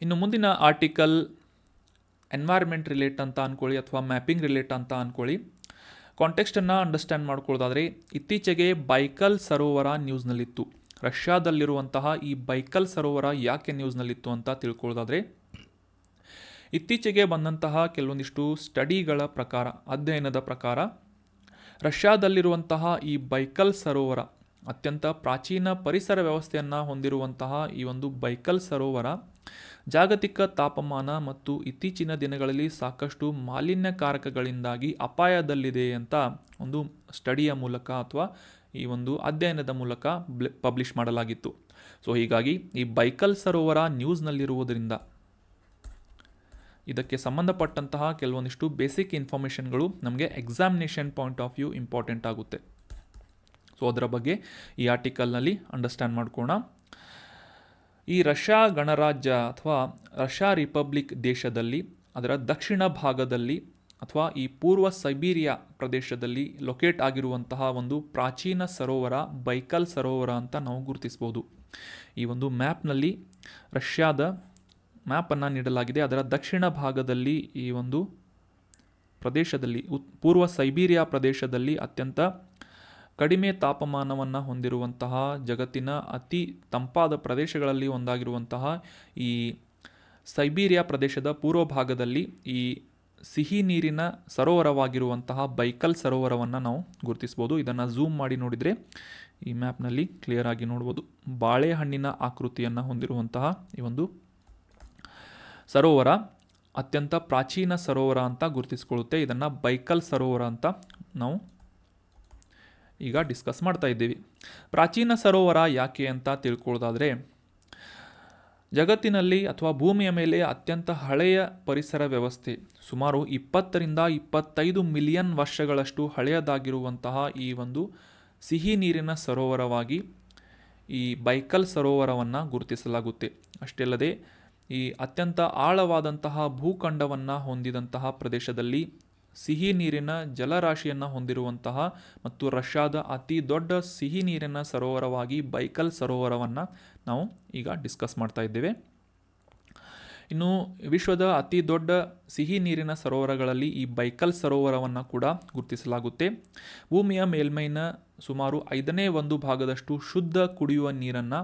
Speaker 1: ಇನ್ನು ಮುಂದಿನ ಆರ್ಟಿಕಲ್ ಎನ್ವೈರ್ಮೆಂಟ್ ರಿಲೇಟ್ ಅಂತ ಅಂದ್ಕೊಳ್ಳಿ ಅಥವಾ ಮ್ಯಾಪಿಂಗ್ ರಿಲೇಟ್ ಅಂತ ಅಂದ್ಕೊಳ್ಳಿ ಕಾಂಟೆಕ್ಸ್ಟನ್ನು ಅಂಡರ್ಸ್ಟ್ಯಾಂಡ್ ಮಾಡ್ಕೊಳ್ಳೋದಾದರೆ ಇತ್ತೀಚೆಗೆ ಬೈಕಲ್ ಸರೋವರ ನ್ಯೂಸ್ನಲ್ಲಿತ್ತು ರಷ್ಯಾದಲ್ಲಿರುವಂತಹ ಈ ಬೈಕಲ್ ಸರೋವರ ಯಾಕೆ ನ್ಯೂಸ್ನಲ್ಲಿತ್ತು ಅಂತ ತಿಳ್ಕೊಳ್ಳೋದಾದರೆ ಇತ್ತೀಚೆಗೆ ಬಂದಂತಹ ಕೆಲವೊಂದಿಷ್ಟು ಸ್ಟಡಿಗಳ ಪ್ರಕಾರ ಅಧ್ಯಯನದ ಪ್ರಕಾರ ರಷ್ಯಾದಲ್ಲಿರುವಂತಹ ಈ ಬೈಕಲ್ ಸರೋವರ ಅತ್ಯಂತ ಪ್ರಾಚೀನ ಪರಿಸರ ವ್ಯವಸ್ಥೆಯನ್ನು ಹೊಂದಿರುವಂತಹ ಈ ಒಂದು ಬೈಕಲ್ ಸರೋವರ ಜಾಗತಿಕ ತಾಪಮಾನ ಮತ್ತು ಇತ್ತೀಚಿನ ದಿನಗಳಲ್ಲಿ ಸಾಕಷ್ಟು ಮಾಲಿನ್ಯಕಾರಕಗಳಿಂದಾಗಿ ಅಪಾಯದಲ್ಲಿದೆ ಅಂತ ಒಂದು ಸ್ಟಡಿಯ ಮೂಲಕ ಅಥವಾ ಈ ಒಂದು ಅಧ್ಯಯನದ ಮೂಲಕ ಪಬ್ಲಿಷ್ ಮಾಡಲಾಗಿತ್ತು ಸೊ ಹೀಗಾಗಿ ಈ ಬೈಕಲ್ ಸರೋವರ ನ್ಯೂಸ್ನಲ್ಲಿರುವುದರಿಂದ ಇದಕ್ಕೆ ಸಂಬಂಧಪಟ್ಟಂತಹ ಕೆಲವೊಂದಿಷ್ಟು ಬೇಸಿಕ್ ಇನ್ಫಾರ್ಮೇಷನ್ಗಳು ನಮಗೆ examination point of view important ಆಗುತ್ತೆ ಸೊ ಅದರ ಬಗ್ಗೆ ಈ ಆರ್ಟಿಕಲ್ನಲ್ಲಿ ಅಂಡರ್ಸ್ಟ್ಯಾಂಡ್ ಮಾಡ್ಕೋಣ ಈ ರಷ್ಯಾ ಗಣರಾಜ್ಯ ಅಥವಾ ರಷ್ಯಾ ರಿಪಬ್ಲಿಕ್ ದೇಶದಲ್ಲಿ ಅದರ ದಕ್ಷಿಣ ಭಾಗದಲ್ಲಿ ಅಥವಾ ಈ ಪೂರ್ವ ಸೈಬೀರಿಯಾ ಪ್ರದೇಶದಲ್ಲಿ ಲೊಕೇಟ್ ಆಗಿರುವಂತಹ ಒಂದು ಪ್ರಾಚೀನ ಸರೋವರ ಬೈಕಲ್ ಸರೋವರ ಅಂತ ನಾವು ಗುರುತಿಸ್ಬೋದು ಈ ಒಂದು ಮ್ಯಾಪ್ನಲ್ಲಿ ರಷ್ಯಾದ ಮ್ಯಾಪನ್ನು ನೀಡಲಾಗಿದೆ ಅದರ ದಕ್ಷಿಣ ಭಾಗದಲ್ಲಿ ಈ ಒಂದು ಪ್ರದೇಶದಲ್ಲಿ ಪೂರ್ವ ಸೈಬೀರಿಯಾ ಪ್ರದೇಶದಲ್ಲಿ ಅತ್ಯಂತ ಕಡಿಮೆ ತಾಪಮಾನವನ್ನು ಹೊಂದಿರುವಂತಹ ಜಗತ್ತಿನ ಅತಿ ತಂಪಾದ ಪ್ರದೇಶಗಳಲ್ಲಿ ಒಂದಾಗಿರುವಂತಹ ಈ ಸೈಬೀರಿಯಾ ಪ್ರದೇಶದ ಪೂರ್ವ ಭಾಗದಲ್ಲಿ ಈ ಸಿಹಿ ನೀರಿನ ಸರೋವರವಾಗಿರುವಂತಹ ಬೈಕಲ್ ಸರೋವರವನ್ನು ನಾವು ಗುರುತಿಸ್ಬೋದು ಇದನ್ನು ಝೂಮ್ ಮಾಡಿ ನೋಡಿದರೆ ಈ ಮ್ಯಾಪ್ನಲ್ಲಿ ಕ್ಲಿಯರ್ ಆಗಿ ನೋಡ್ಬೋದು ಬಾಳೆಹಣ್ಣಿನ ಆಕೃತಿಯನ್ನು ಹೊಂದಿರುವಂತಹ ಈ ಒಂದು ಸರೋವರ ಅತ್ಯಂತ ಪ್ರಾಚೀನ ಸರೋವರ ಅಂತ ಗುರುತಿಸ್ಕೊಳ್ಳುತ್ತೆ ಇದನ್ನು ಬೈಕಲ್ ಸರೋವರ ಅಂತ ನಾವು ಈಗ ಡಿಸ್ಕಸ್ ಮಾಡ್ತಾ ಇದ್ದೀವಿ ಪ್ರಾಚೀನ ಸರೋವರ ಯಾಕೆ ಅಂತ ತಿಳ್ಕೊಳ್ಳೋದಾದರೆ ಜಗತ್ತಿನಲ್ಲಿ ಅಥವಾ ಭೂಮಿಯ ಮೇಲೆ ಅತ್ಯಂತ ಹಳೆಯ ಪರಿಸರ ವ್ಯವಸ್ಥೆ ಸುಮಾರು ಇಪ್ಪತ್ತರಿಂದ ಇಪ್ಪತ್ತೈದು ಮಿಲಿಯನ್ ವರ್ಷಗಳಷ್ಟು ಹಳೆಯದಾಗಿರುವಂತಹ ಈ ಒಂದು ಸಿಹಿ ನೀರಿನ ಸರೋವರವಾಗಿ ಈ ಬೈಕಲ್ ಸರೋವರವನ್ನು ಗುರುತಿಸಲಾಗುತ್ತೆ ಅಷ್ಟೇ ಈ ಅತ್ಯಂತ ಆಳವಾದಂತಹ ಭೂಖಂಡವನ್ನು ಹೊಂದಿದಂತಹ ಪ್ರದೇಶದಲ್ಲಿ ಸಿಹಿ ನೀರಿನ ಜಲರಾಶಿಯನ್ನು ಹೊಂದಿರುವಂತಹ ಮತ್ತು ರಷ್ಯಾದ ಅತಿ ದೊಡ್ಡ ಸಿಹಿ ನೀರಿನ ಸರೋವರವಾಗಿ ಬೈಕಲ್ ಸರೋವರವನ್ನು ನಾವು ಈಗ ಡಿಸ್ಕಸ್ ಮಾಡ್ತಾ ಇದ್ದೇವೆ ಇನ್ನು ವಿಶ್ವದ ಅತಿ ದೊಡ್ಡ ಸಿಹಿ ನೀರಿನ ಸರೋವರಗಳಲ್ಲಿ ಈ ಬೈಕಲ್ ಸರೋವರವನ್ನು ಕೂಡ ಗುರುತಿಸಲಾಗುತ್ತೆ ಭೂಮಿಯ ಮೇಲ್ಮೈನ ಸುಮಾರು ಐದನೇ ಒಂದು ಭಾಗದಷ್ಟು ಶುದ್ಧ ಕುಡಿಯುವ ನೀರನ್ನು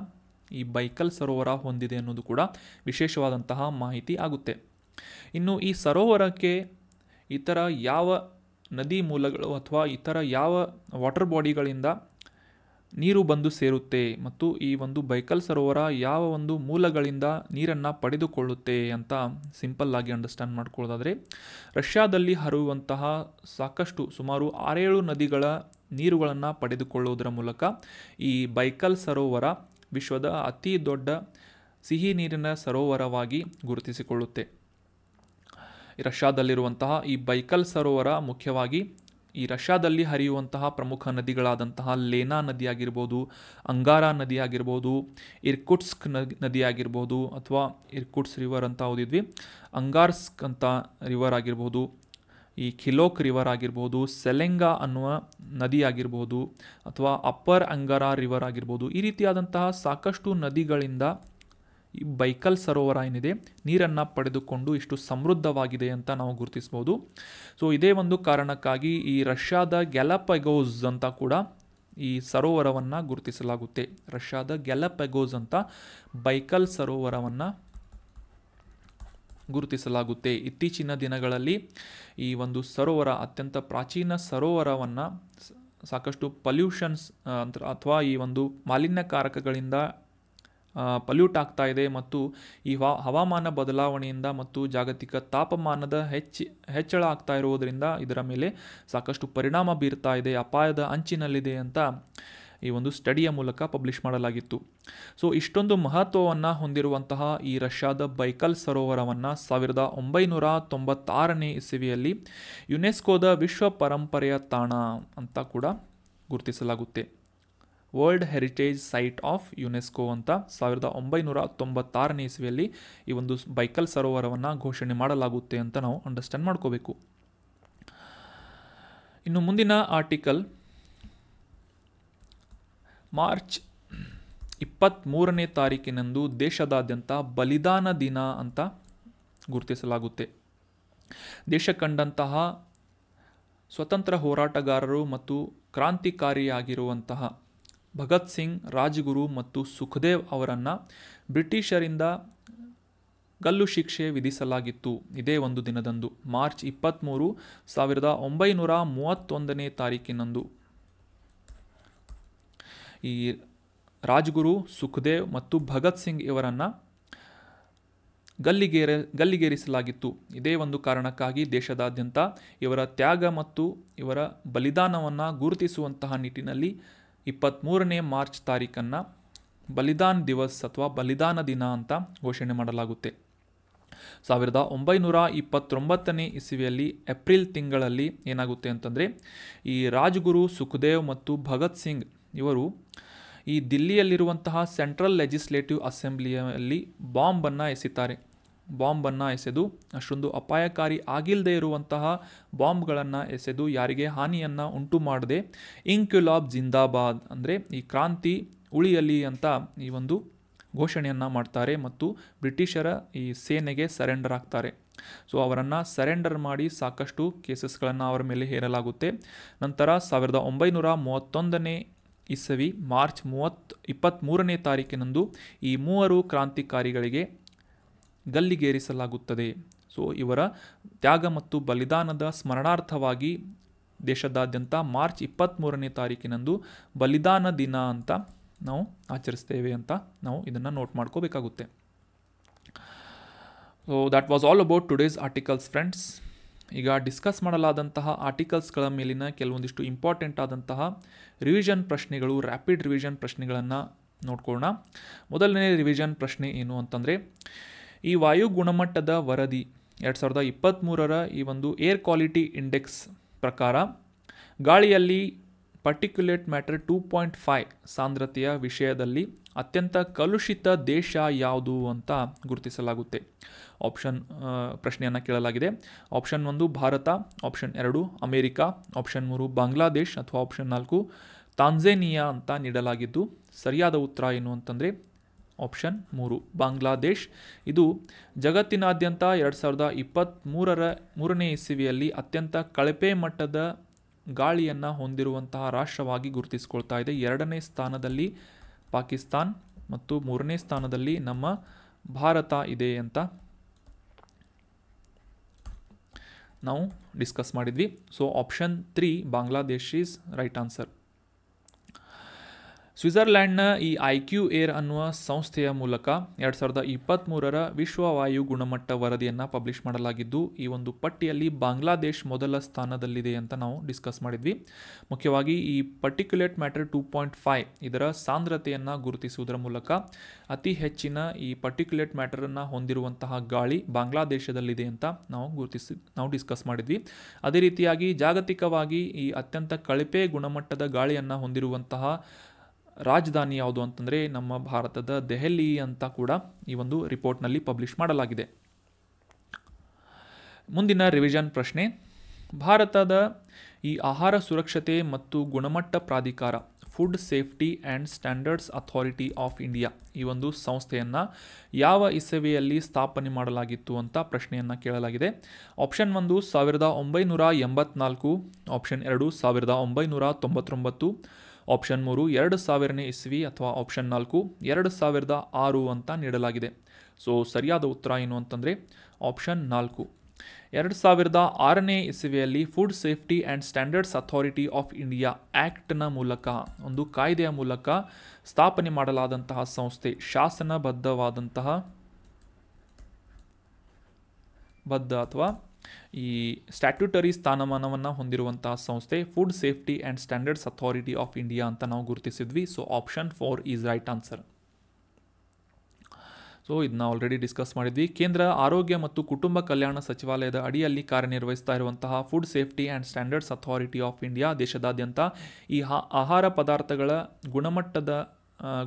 Speaker 1: ಈ ಬೈಕಲ್ ಸರೋವರ ಹೊಂದಿದೆ ಅನ್ನೋದು ಕೂಡ ವಿಶೇಷವಾದಂತಹ ಮಾಹಿತಿ ಆಗುತ್ತೆ ಇನ್ನು ಈ ಸರೋವರಕ್ಕೆ ಇತರ ಯಾವ ನದಿ ಮೂಲಗಳು ಅಥವಾ ಇತರ ಯಾವ ವಾಟರ್ ಬಾಡಿಗಳಿಂದ ನೀರು ಬಂದು ಸೇರುತ್ತೆ ಮತ್ತು ಈ ಒಂದು ಬೈಕಲ್ ಸರೋವರ ಯಾವ ಒಂದು ಮೂಲಗಳಿಂದ ನೀರನ್ನು ಪಡೆದುಕೊಳ್ಳುತ್ತೆ ಅಂತ ಸಿಂಪಲ್ಲಾಗಿ ಅಂಡರ್ಸ್ಟ್ಯಾಂಡ್ ಮಾಡ್ಕೊಳ್ಳೋದಾದರೆ ರಷ್ಯಾದಲ್ಲಿ ಹರಿಯುವಂತಹ ಸಾಕಷ್ಟು ಸುಮಾರು ಆರೇಳು ನದಿಗಳ ನೀರುಗಳನ್ನು ಪಡೆದುಕೊಳ್ಳುವುದರ ಮೂಲಕ ಈ ಬೈಕಲ್ ಸರೋವರ ವಿಶ್ವದ ಅತಿ ದೊಡ್ಡ ಸಿಹಿ ನೀರಿನ ಸರೋವರವಾಗಿ ಗುರುತಿಸಿಕೊಳ್ಳುತ್ತೆ ರಷ್ಯಾದಲ್ಲಿರುವಂತಹ ಈ ಬೈಕಲ್ ಸರೋವರ ಮುಖ್ಯವಾಗಿ ಈ ರಷ್ಯಾದಲ್ಲಿ ಹರಿಯುವಂತಹ ಪ್ರಮುಖ ನದಿಗಳಾದಂತಹ ಲೇನಾ ನದಿಯಾಗಿರ್ಬೋದು ಅಂಗಾರಾ ನದಿಯಾಗಿರ್ಬೋದು ಇರ್ಕುಟ್ಸ್ಕ್ ನದಿಯಾಗಿರ್ಬೋದು ಅಥವಾ ಇರ್ಕುಟ್ಸ್ ರಿವರ್ ಅಂತ ಓದಿದ್ವಿ ಅಂಗಾರ್ಸ್ಕ್ ಅಂತ ರಿವರ್ ಆಗಿರ್ಬೋದು ಈ ಖಿಲೋಕ್ ರಿವರ್ ಆಗಿರ್ಬೋದು ಸೆಲೆಂಗಾ ಅನ್ನುವ ನದಿಯಾಗಿರ್ಬೋದು ಅಥವಾ ಅಪ್ಪರ್ ಅಂಗಾರಾ ರಿವರ್ ಆಗಿರ್ಬೋದು ಈ ರೀತಿಯಾದಂತಹ ಸಾಕಷ್ಟು ನದಿಗಳಿಂದ ಈ ಬೈಕಲ್ ಸರೋವರ ಏನಿದೆ ನೀರನ್ನು ಪಡೆದುಕೊಂಡು ಇಷ್ಟು ಸಮೃದ್ಧವಾಗಿದೆ ಅಂತ ನಾವು ಗುರುತಿಸ್ಬೋದು ಸೊ ಇದೇ ಒಂದು ಕಾರಣಕ್ಕಾಗಿ ಈ ರಷ್ಯಾದ ಗ್ಯಾಲಪೆಗೋಸ್ ಅಂತ ಕೂಡ ಈ ಸರೋವರವನ್ನು ಗುರುತಿಸಲಾಗುತ್ತೆ ರಷ್ಯಾದ ಗ್ಯಾಲಪೆಗೋಸ್ ಅಂತ ಬೈಕಲ್ ಸರೋವರವನ್ನು ಗುರುತಿಸಲಾಗುತ್ತೆ ಇತ್ತೀಚಿನ ದಿನಗಳಲ್ಲಿ ಈ ಒಂದು ಸರೋವರ ಅತ್ಯಂತ ಪ್ರಾಚೀನ ಸರೋವರವನ್ನು ಸಾಕಷ್ಟು ಪಲ್ಯೂಷನ್ಸ್ ಅಥವಾ ಈ ಒಂದು ಮಾಲಿನ್ಯಕಾರಕಗಳಿಂದ ಪಲ್ಯೂಟ್ ಆಗ್ತಾ ಇದೆ ಮತ್ತು ಈ ಹವಾಮಾನ ಬದಲಾವಣೆಯಿಂದ ಮತ್ತು ಜಾಗತಿಕ ತಾಪಮಾನದ ಹೆಚ್ಚಿ ಹೆಚ್ಚಳ ಆಗ್ತಾ ಇರುವುದರಿಂದ ಇದರ ಮೇಲೆ ಸಾಕಷ್ಟು ಪರಿಣಾಮ ಬೀರ್ತಾ ಇದೆ ಅಪಾಯದ ಅಂಚಿನಲ್ಲಿದೆ ಅಂತ ಈ ಒಂದು ಸ್ಟಡಿಯ ಮೂಲಕ ಪಬ್ಲಿಷ್ ಮಾಡಲಾಗಿತ್ತು ಸೊ ಇಷ್ಟೊಂದು ಮಹತ್ವವನ್ನು ಹೊಂದಿರುವಂತಹ ಈ ರಷ್ಯಾದ ಬೈಕಲ್ ಸರೋವರವನ್ನು ಸಾವಿರದ ಒಂಬೈನೂರ ತೊಂಬತ್ತಾರನೇ ಇಸವಿಯಲ್ಲಿ ಯುನೆಸ್ಕೋದ ವಿಶ್ವ ಪರಂಪರೆಯ ತಾಣ ಅಂತ ಕೂಡ ಗುರುತಿಸಲಾಗುತ್ತೆ world heritage site of UNESCO ಅಂತ ಸಾವಿರದ ಒಂಬೈನೂರ ತೊಂಬತ್ತಾರನೇ ಇಸ್ವಿಯಲ್ಲಿ ಈ ಒಂದು ಬೈಕಲ್ ಸರೋವರವನ್ನು ಘೋಷಣೆ ಮಾಡಲಾಗುತ್ತೆ ಅಂತ ನಾವು ಅಂಡರ್ಸ್ಟ್ಯಾಂಡ್ ಮಾಡ್ಕೋಬೇಕು ಇನ್ನು ಮುಂದಿನ ಆರ್ಟಿಕಲ್ ಮಾರ್ಚ್ ಇಪ್ಪತ್ತ್ಮೂರನೇ ತಾರೀಕಿನಂದು ದೇಶದಾದ್ಯಂತ ಬಲಿದಾನ ದಿನ ಅಂತ ಗುರುತಿಸಲಾಗುತ್ತೆ ದೇಶ ಕಂಡಂತಹ ಸ್ವತಂತ್ರ ಹೋರಾಟಗಾರರು ಮತ್ತು ಕ್ರಾಂತಿಕಾರಿಯಾಗಿರುವಂತಹ ಭಗತ್ ಸಿಂಗ್ ರಾಜ್ಗುರು ಮತ್ತು ಸುಖದೇವ್ ಅವರನ್ನು ಬ್ರಿಟಿಷರಿಂದ ಗಲ್ಲು ಶಿಕ್ಷೆ ವಿಧಿಸಲಾಗಿತ್ತು ಇದೇ ಒಂದು ದಿನದಂದು ಮಾರ್ಚ್ ಇಪ್ಪತ್ತ್ಮೂರು ಸಾವಿರದ ಒಂಬೈನೂರ ಮೂವತ್ತೊಂದನೇ ತಾರೀಕಿನಂದು ಈ ರಾಜ್ಗುರು ಸುಖದೇವ್ ಮತ್ತು ಭಗತ್ ಸಿಂಗ್ ಇವರನ್ನು ಗಲ್ಲಿಗೇರೆ ಗಲ್ಲಿಗೇರಿಸಲಾಗಿತ್ತು ಇದೇ ಒಂದು ಕಾರಣಕ್ಕಾಗಿ ದೇಶದಾದ್ಯಂತ ಇವರ ತ್ಯಾಗ ಮತ್ತು ಇವರ ಬಲಿದಾನವನ್ನು ಗುರುತಿಸುವಂತಹ ನಿಟ್ಟಿನಲ್ಲಿ ಇಪ್ಪತ್ತ್ಮೂರನೇ ಮಾರ್ಚ್ ತಾರೀಕನ್ನು ಬಲಿದಾನ್ ದಿವಸ್ ಅಥವಾ ಬಲಿದಾನ ದಿನ ಅಂತ ಘೋಷಣೆ ಮಾಡಲಾಗುತ್ತೆ ಸಾವಿರದ ಒಂಬೈನೂರ ಇಪ್ಪತ್ತೊಂಬತ್ತನೇ ಇಸವಿಯಲ್ಲಿ ಏಪ್ರಿಲ್ ತಿಂಗಳಲ್ಲಿ ಏನಾಗುತ್ತೆ ಅಂತಂದರೆ ಈ ರಾಜ್ಗುರು ಸುಖದೇವ್ ಮತ್ತು ಭಗತ್ ಸಿಂಗ್ ಇವರು ಈ ದಿಲ್ಲಿಯಲ್ಲಿರುವಂತಹ ಸೆಂಟ್ರಲ್ ಲೆಜಿಸ್ಲೇಟಿವ್ ಅಸೆಂಬ್ಲಿಯಲ್ಲಿ ಬಾಂಬನ್ನು ಎಸಿತಾರೆ ಬಾಂಬನ್ನು ಎಸೆದು ಅಷ್ಟೊಂದು ಅಪಾಯಕಾರಿ ಆಗಿಲ್ಲದೆ ಇರುವಂತಹ ಬಾಂಬ್ಗಳನ್ನು ಎಸೆದು ಯಾರಿಗೆ ಹಾನಿಯನ್ನು ಉಂಟು ಮಾಡದೆ ಇಂಕ್ಯುಲಾಬ್ ಜಿಂದಾಬಾದ್ ಅಂದರೆ ಈ ಕ್ರಾಂತಿ ಉಳಿಯಲಿ ಅಂತ ಈ ಒಂದು ಘೋಷಣೆಯನ್ನು ಮಾಡ್ತಾರೆ ಮತ್ತು ಬ್ರಿಟಿಷರ ಈ ಸೇನೆಗೆ ಸರೆಂಡರ್ ಆಗ್ತಾರೆ ಸೊ ಅವರನ್ನು ಸರೆಂಡರ್ ಮಾಡಿ ಸಾಕಷ್ಟು ಕೇಸಸ್ಗಳನ್ನು ಅವರ ಮೇಲೆ ಹೇರಲಾಗುತ್ತೆ ನಂತರ ಸಾವಿರದ ಒಂಬೈನೂರ ಮೂವತ್ತೊಂದನೇ ಇಸವಿ ಮಾರ್ಚ್ ಮೂವತ್ತು ಇಪ್ಪತ್ತ್ಮೂರನೇ ತಾರೀಕಿನಂದು ಈ ಮೂವರು ಕ್ರಾಂತಿಕಾರಿಗಳಿಗೆ ಗಲ್ಲಿಗೇರಿಸಲಾಗುತ್ತದೆ ಸೊ ಇವರ ತ್ಯಾಗ ಮತ್ತು ಬಲಿದಾನದ ಸ್ಮರಣಾರ್ಥವಾಗಿ ದೇಶದಾದ್ಯಂತ ಮಾರ್ಚ್ ಇಪ್ಪತ್ತ್ಮೂರನೇ ತಾರೀಕಿನಂದು ಬಲಿದಾನ ದಿನ ಅಂತ ನಾವು ಆಚರಿಸ್ತೇವೆ ಅಂತ ನಾವು ಇದನ್ನು ನೋಟ್ ಮಾಡ್ಕೋಬೇಕಾಗುತ್ತೆ so that was all about today's articles friends ಈಗ ಡಿಸ್ಕಸ್ ಮಾಡಲಾದಂತಹ ಆರ್ಟಿಕಲ್ಸ್ಗಳ ಮೇಲಿನ ಕೆಲವೊಂದಿಷ್ಟು ಇಂಪಾರ್ಟೆಂಟ್ ಆದಂತಹ ರಿವಿಷನ್ ಪ್ರಶ್ನೆಗಳು ರ್ಯಾಪಿಡ್ ರಿವಿಷನ್ ಪ್ರಶ್ನೆಗಳನ್ನು ನೋಡ್ಕೊಳ್ಳೋಣ ಮೊದಲನೇ ರಿವಿಷನ್ ಪ್ರಶ್ನೆ ಏನು ಅಂತಂದರೆ ಈ ವಾಯು ಗುಣಮಟ್ಟದ ವರದಿ ಎರಡು ಸಾವಿರದ ಇಪ್ಪತ್ತ್ಮೂರರ ಈ ಒಂದು ಏರ್ ಕ್ವಾಲಿಟಿ ಇಂಡೆಕ್ಸ್ ಪ್ರಕಾರ ಗಾಳಿಯಲ್ಲಿ particulate matter two point five ಸಾಂದ್ರತೆಯ ವಿಷಯದಲ್ಲಿ ಅತ್ಯಂತ ಕಲುಷಿತ ದೇಶ ಯಾವುದು ಅಂತ ಗುರುತಿಸಲಾಗುತ್ತೆ ಆಪ್ಷನ್ ಪ್ರಶ್ನೆಯನ್ನು ಕೇಳಲಾಗಿದೆ ಆಪ್ಷನ್ ಒಂದು ಭಾರತ ಆಪ್ಷನ್ ಎರಡು ಅಮೇರಿಕಾ ಆಪ್ಷನ್ ಮೂರು ಬಾಂಗ್ಲಾದೇಶ್ ಅಥವಾ ಆಪ್ಷನ್ ನಾಲ್ಕು ತಾಂಜೇನಿಯಾ ಅಂತ ನೀಡಲಾಗಿದ್ದು ಸರಿಯಾದ ಉತ್ತರ ಏನು ಅಂತಂದರೆ ಆಪ್ಷನ್ ಮೂರು ಬಾಂಗ್ಲಾದೇಶ್ ಇದು ಜಗತ್ತಿನಾದ್ಯಂತ ಎರಡು ಸಾವಿರದ ಇಪ್ಪತ್ತ್ಮೂರರ ಮೂರನೇ ಇಸವಿಯಲ್ಲಿ ಅತ್ಯಂತ ಕಳಪೆ ಮಟ್ಟದ ಗಾಳಿಯನ್ನು ಹೊಂದಿರುವಂತಹ ರಾಷ್ಟ್ರವಾಗಿ ಗುರುತಿಸಿಕೊಳ್ತಾ ಇದೆ ಎರಡನೇ ಸ್ಥಾನದಲ್ಲಿ ಪಾಕಿಸ್ತಾನ್ ಮತ್ತು ಮೂರನೇ ಸ್ಥಾನದಲ್ಲಿ ನಮ್ಮ ಭಾರತ ಇದೆ ಅಂತ ನಾವು ಡಿಸ್ಕಸ್ ಮಾಡಿದ್ವಿ so option three Bangladesh is right answer ಸ್ವಿಟ್ಜರ್ಲ್ಯಾಂಡ್ನ ಈ ಐ ಕ್ಯೂ ಏರ್ ಅನ್ನುವ ಸಂಸ್ಥೆಯ ಮೂಲಕ ಎರಡು ಸಾವಿರದ ಇಪ್ಪತ್ತ್ಮೂರರ ವಿಶ್ವವಾಯು ಗುಣಮಟ್ಟ ವರದಿಯನ್ನು ಪಬ್ಲಿಷ್ ಮಾಡಲಾಗಿದ್ದು ಈ ಒಂದು ಪಟ್ಟಿಯಲ್ಲಿ ಬಾಂಗ್ಲಾದೇಶ್ ಮೊದಲ ಸ್ಥಾನದಲ್ಲಿದೆ ಅಂತ ನಾವು ಡಿಸ್ಕಸ್ ಮಾಡಿದ್ವಿ ಮುಖ್ಯವಾಗಿ ಈ particulate matter two point five ಇದರ ಸಾಂದ್ರತೆಯನ್ನು ಗುರುತಿಸುವುದರ ಮೂಲಕ ಅತಿ ಹೆಚ್ಚಿನ ಈ ಪರ್ಟಿಕ್ಯುಲೇಟ್ ಮ್ಯಾಟರನ್ನು ಹೊಂದಿರುವಂತಹ ಗಾಳಿ ಬಾಂಗ್ಲಾದೇಶದಲ್ಲಿದೆ ಅಂತ ನಾವು ಗುರುತಿಸಿ ನಾವು ಡಿಸ್ಕಸ್ ಮಾಡಿದ್ವಿ ಅದೇ ರೀತಿಯಾಗಿ ಜಾಗತಿಕವಾಗಿ ಈ ಅತ್ಯಂತ ಕಳಪೆ ಗುಣಮಟ್ಟದ ಗಾಳಿಯನ್ನು ಹೊಂದಿರುವಂತಹ ರಾಜಧಾನಿ ಯಾವುದು ಅಂತಂದರೆ ನಮ್ಮ ಭಾರತದ ದೆಹಲಿ ಅಂತ ಕೂಡ ಈ ಒಂದು ರಿಪೋರ್ಟ್ನಲ್ಲಿ ಪಬ್ಲಿಷ್ ಮಾಡಲಾಗಿದೆ ಮುಂದಿನ ರಿವಿಷನ್ ಪ್ರಶ್ನೆ ಭಾರತದ ಈ ಆಹಾರ ಸುರಕ್ಷತೆ ಮತ್ತು ಗುಣಮಟ್ಟ ಪ್ರಾಧಿಕಾರ food safety and standards authority of India ಈ ಒಂದು ಸಂಸ್ಥೆಯನ್ನು ಯಾವ ಇಸವಿಯಲ್ಲಿ ಸ್ಥಾಪನೆ ಮಾಡಲಾಗಿತ್ತು ಅಂತ ಪ್ರಶ್ನೆಯನ್ನು ಕೇಳಲಾಗಿದೆ ಆಪ್ಷನ್ ಒಂದು ಸಾವಿರದ ಒಂಬೈನೂರ ಎಂಬತ್ನಾಲ್ಕು ಆಪ್ಷನ್ ಎರಡು ಸಾವಿರದ ಒಂಬೈನೂರ ತೊಂಬತ್ತೊಂಬತ್ತು ಆಪ್ಷನ್ ಮೂರು ಎರಡು ಸಾವಿರನೇ ಇಸ್ವಿ ಅಥವಾ ಆಪ್ಷನ್ ನಾಲ್ಕು ಎರಡು ಸಾವಿರದ ಆರು ಅಂತ ನೀಡಲಾಗಿದೆ ಸೊ ಸರಿಯಾದ ಉತ್ತರ ಏನು ಅಂತಂದರೆ ಆಪ್ಷನ್ ನಾಲ್ಕು ಎರಡು ಸಾವಿರದ ಆರನೇ ಇಸವಿಯಲ್ಲಿ food safety and standards authority of India ಆ್ಯಕ್ಟ್ನ ಮೂಲಕ ಒಂದು ಕಾಯ್ದೆಯ ಮೂಲಕ ಸ್ಥಾಪನೆ ಮಾಡಲಾದಂತಹ ಸಂಸ್ಥೆ ಶಾಸನಬದ್ಧವಾದಂತಹ ಬದ್ಧ ಅಥವಾ ಈ ಸ್ಟ್ಯಾಟ್ಯೂಟರಿ ಸ್ಥಾನಮಾನವನ್ನು ಹೊಂದಿರುವಂತಹ ಸಂಸ್ಥೆ food safety and standards authority of India ಅಂತ ನಾವು ಗುರುತಿಸಿದ್ವಿ so option four is right answer so ಇದನ್ನ ಆಲ್ರೆಡಿ ಡಿಸ್ಕಸ್ ಮಾಡಿದ್ವಿ ಕೇಂದ್ರ ಆರೋಗ್ಯ ಮತ್ತು ಕುಟುಂಬ ಕಲ್ಯಾಣ ಸಚಿವಾಲಯದ ಅಡಿಯಲ್ಲಿ ಕಾರ್ಯನಿರ್ವಹಿಸ್ತಾ ಇರುವಂತಹ food safety and standards authority of India ದೇಶದಾದ್ಯಂತ ಈ ಆಹಾರ ಪದಾರ್ಥಗಳ ಗುಣಮಟ್ಟದ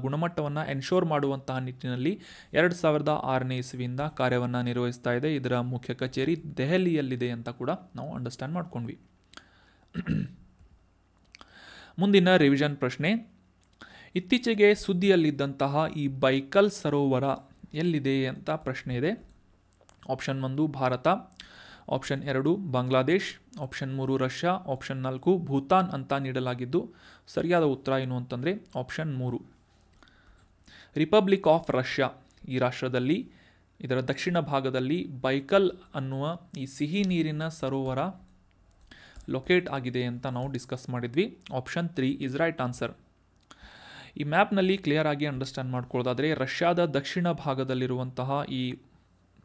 Speaker 1: ಗುಣಮಟ್ಟವನ್ನು ಎನ್ಶೋರ್ ಮಾಡುವಂತಹ ನಿಟ್ಟಿನಲ್ಲಿ ಎರಡು ಸಾವಿರದ ಆರನೇ ಇಸ್ವಿಯಿಂದ ಕಾರ್ಯವನ್ನು ನಿರ್ವಹಿಸ್ತಾ ಇದೆ ಇದರ ಮುಖ್ಯ ಕಚೇರಿ ದೆಹಲಿಯಲ್ಲಿದೆ ಅಂತ ಕೂಡ ನಾವು ಅಂಡರ್ಸ್ಟ್ಯಾಂಡ್ ಮಾಡ್ಕೊಂಡ್ವಿ ಮುಂದಿನ ರಿವಿಷನ್ ಪ್ರಶ್ನೆ ಇತ್ತೀಚೆಗೆ ಸುದ್ದಿಯಲ್ಲಿದ್ದಂತಹ ಈ ಬೈಕಲ್ ಸರೋವರ ಎಲ್ಲಿದೆ ಅಂತ ಪ್ರಶ್ನೆ ಇದೆ ಆಪ್ಷನ್ ಒಂದು ಭಾರತ ಆಪ್ಷನ್ ಎರಡು ಬಾಂಗ್ಲಾದೇಶ್ ಆಪ್ಷನ್ ಮೂರು ರಷ್ಯಾ ಆಪ್ಷನ್ ನಾಲ್ಕು ಭೂತಾನ್ ಅಂತ ನೀಡಲಾಗಿದ್ದು ಸರಿಯಾದ ಉತ್ತರ ಏನು ಅಂತಂದರೆ ಆಪ್ಷನ್ ಮೂರು ರಿಪಬ್ಲಿಕ್ ಆಫ್ ರಷ್ಯಾ ಈ ರಾಷ್ಟ್ರದಲ್ಲಿ ಇದರ ದಕ್ಷಿಣ ಭಾಗದಲ್ಲಿ ಬೈಕಲ್ ಅನ್ನುವ ಈ ಸಿಹಿ ನೀರಿನ ಸರೋವರ ಲೊಕೇಟ್ ಆಗಿದೆ ಅಂತ ನಾವು ಡಿಸ್ಕಸ್ ಮಾಡಿದ್ವಿ option three is right answer ಈ ಮ್ಯಾಪ್ನಲ್ಲಿ ಕ್ಲಿಯರ್ ಆಗಿ ಅಂಡರ್ಸ್ಟ್ಯಾಂಡ್ ಮಾಡ್ಕೊಳ್ಳೋದಾದರೆ ರಷ್ಯಾದ ದಕ್ಷಿಣ ಭಾಗದಲ್ಲಿರುವಂತಹ ಈ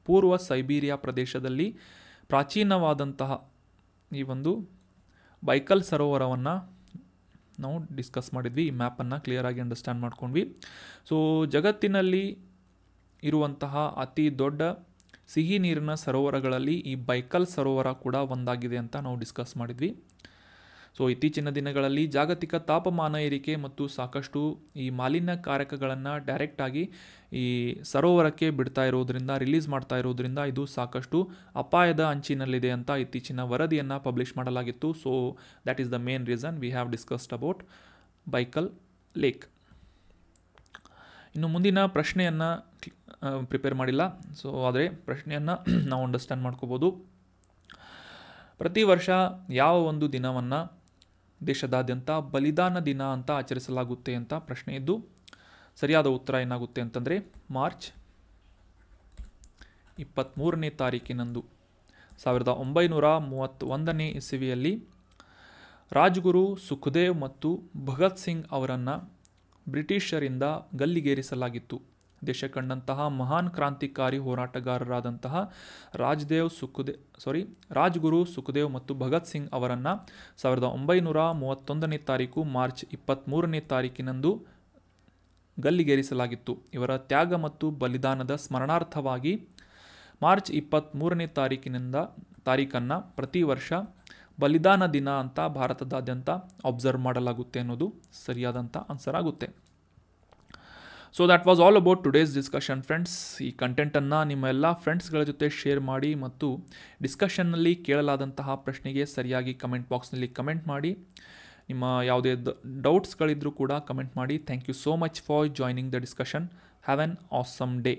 Speaker 1: ಪೂರ್ವ ಸೈಬೀರಿಯಾ ಪ್ರದೇಶದಲ್ಲಿ ಪ್ರಾಚೀನವಾದಂತಹ ಈ ಒಂದು ಬೈಕಲ್ ಸರೋವರವನ್ನು ನಾವು ಡಿಸ್ಕಸ್ ಮಾಡಿದ್ವಿ ಈ ಮ್ಯಾಪನ್ನು ಕ್ಲಿಯರಾಗಿ ಅಂಡರ್ಸ್ಟ್ಯಾಂಡ್ ಮಾಡ್ಕೊಂಡ್ವಿ ಸೊ ಜಗತ್ತಿನಲ್ಲಿ ಇರುವಂತಹ ಅತಿ ದೊಡ್ಡ ಸಿಹಿ ನೀರಿನ ಸರೋವರಗಳಲ್ಲಿ ಈ ಬೈಕಲ್ ಸರೋವರ ಕೂಡ ಒಂದಾಗಿದೆ ಅಂತ ನಾವು ಡಿಸ್ಕಸ್ ಮಾಡಿದ್ವಿ ಸೊ ಇತ್ತೀಚಿನ ದಿನಗಳಲ್ಲಿ ಜಾಗತಿಕ ತಾಪಮಾನ ಏರಿಕೆ ಮತ್ತು ಸಾಕಷ್ಟು ಈ ಮಾಲಿನ್ಯಕಾರಕಗಳನ್ನು ಡೈರೆಕ್ಟಾಗಿ ಈ ಸರೋವರಕ್ಕೆ ಬಿಡ್ತಾ ಇರೋದ್ರಿಂದ ರಿಲೀಸ್ ಮಾಡ್ತಾ ಇರೋದ್ರಿಂದ ಇದು ಸಾಕಷ್ಟು ಅಪಾಯದ ಅಂಚಿನಲ್ಲಿದೆ ಅಂತ ಇತ್ತೀಚಿನ ವರದಿಯನ್ನು ಪಬ್ಲಿಷ್ ಮಾಡಲಾಗಿತ್ತು so that is the main reason we have discussed about Baikal lake ಇನ್ನು ಮುಂದಿನ ಪ್ರಶ್ನೆಯನ್ನು ಪ್ರಿಪೇರ್ ಮಾಡಿಲ್ಲ ಸೊ ಆದರೆ ಪ್ರಶ್ನೆಯನ್ನು [clears throat] ನಾವು ಅಂಡರ್ಸ್ಟ್ಯಾಂಡ್ ಮಾಡ್ಕೋಬೋದು ಪ್ರತಿ ವರ್ಷ ಯಾವ ಒಂದು ದಿನವನ್ನು ದೇಶದಾದ್ಯಂತ ಬಲಿದಾನ ದಿನ ಅಂತ ಆಚರಿಸಲಾಗುತ್ತೆ ಅಂತ ಪ್ರಶ್ನೆ ಇದ್ದು ಸರಿಯಾದ ಉತ್ತರ ಏನಾಗುತ್ತೆ ಅಂತಂದರೆ ಮಾರ್ಚ್ ಇಪ್ಪತ್ತ್ಮೂರನೇ ತಾರೀಕಿನಂದು ಸಾವಿರದ ಒಂಬೈನೂರ ಮೂವತ್ತೊಂದನೇ ಇಸವಿಯಲ್ಲಿ ರಾಜ್ಗುರು ಸುಖದೇವ್ ಮತ್ತು ಭಗತ್ ಸಿಂಗ್ ಅವರನ್ನು ಬ್ರಿಟಿಷರಿಂದ ಗಲ್ಲಿಗೇರಿಸಲಾಗಿತ್ತು ದೇಶ ಕಂಡಂತಹ ಮಹಾನ್ ಕ್ರಾಂತಿಕಾರಿ ಹೋರಾಟಗಾರರಾದಂತಹ ರಾಜ್ದೇವ್ ಸುಖದೇವ್ ಸಾರಿ ರಾಜ್ಗುರು ಸುಖದೇವ್ ಮತ್ತು ಭಗತ್ ಸಿಂಗ್ ಅವರನ್ನು ಸಾವಿರದ ಒಂಬೈನೂರ ಮೂವತ್ತೊಂದನೇ ತಾರೀಕು ಮಾರ್ಚ್ ಇಪ್ಪತ್ತ್ಮೂರನೇ ತಾರೀಕಿನಂದು ಗಲ್ಲಿಗೇರಿಸಲಾಗಿತ್ತು ಇವರ ತ್ಯಾಗ ಮತ್ತು ಬಲಿದಾನದ ಸ್ಮರಣಾರ್ಥವಾಗಿ ಮಾರ್ಚ್ ಇಪ್ಪತ್ತ್ಮೂರನೇ ತಾರೀಕಿನಿಂದ ತಾರೀಕನ್ನು ಪ್ರತಿ ವರ್ಷ ಬಲಿದಾನ ದಿನ ಅಂತ ಭಾರತದಾದ್ಯಂತ ಅಬ್ಸರ್ವ್ ಮಾಡಲಾಗುತ್ತೆ ಅನ್ನೋದು ಸರಿಯಾದಂಥ ಆನ್ಸರ್ ಆಗುತ್ತೆ so that was all about today's discussion friends ಈ ಕಂಟೆಂಟನ್ನು ನಿಮ್ಮ ಎಲ್ಲ ಫ್ರೆಂಡ್ಸ್ಗಳ ಜೊತೆ ಶೇರ್ ಮಾಡಿ ಮತ್ತು ಡಿಸ್ಕಷನ್ನಲ್ಲಿ ಕೇಳಲಾದಂತಹ ಪ್ರಶ್ನೆಗೆ ಸರಿಯಾಗಿ ಕಮೆಂಟ್ ಬಾಕ್ಸ್ನಲ್ಲಿ ಕಮೆಂಟ್ ಮಾಡಿ ನಿಮ್ಮ ಯಾವುದೇ ಡೌಟ್ಸ್ಗಳಿದ್ದರೂ ಕೂಡ ಕಮೆಂಟ್ ಮಾಡಿ thank you so much for joining the discussion have an awesome day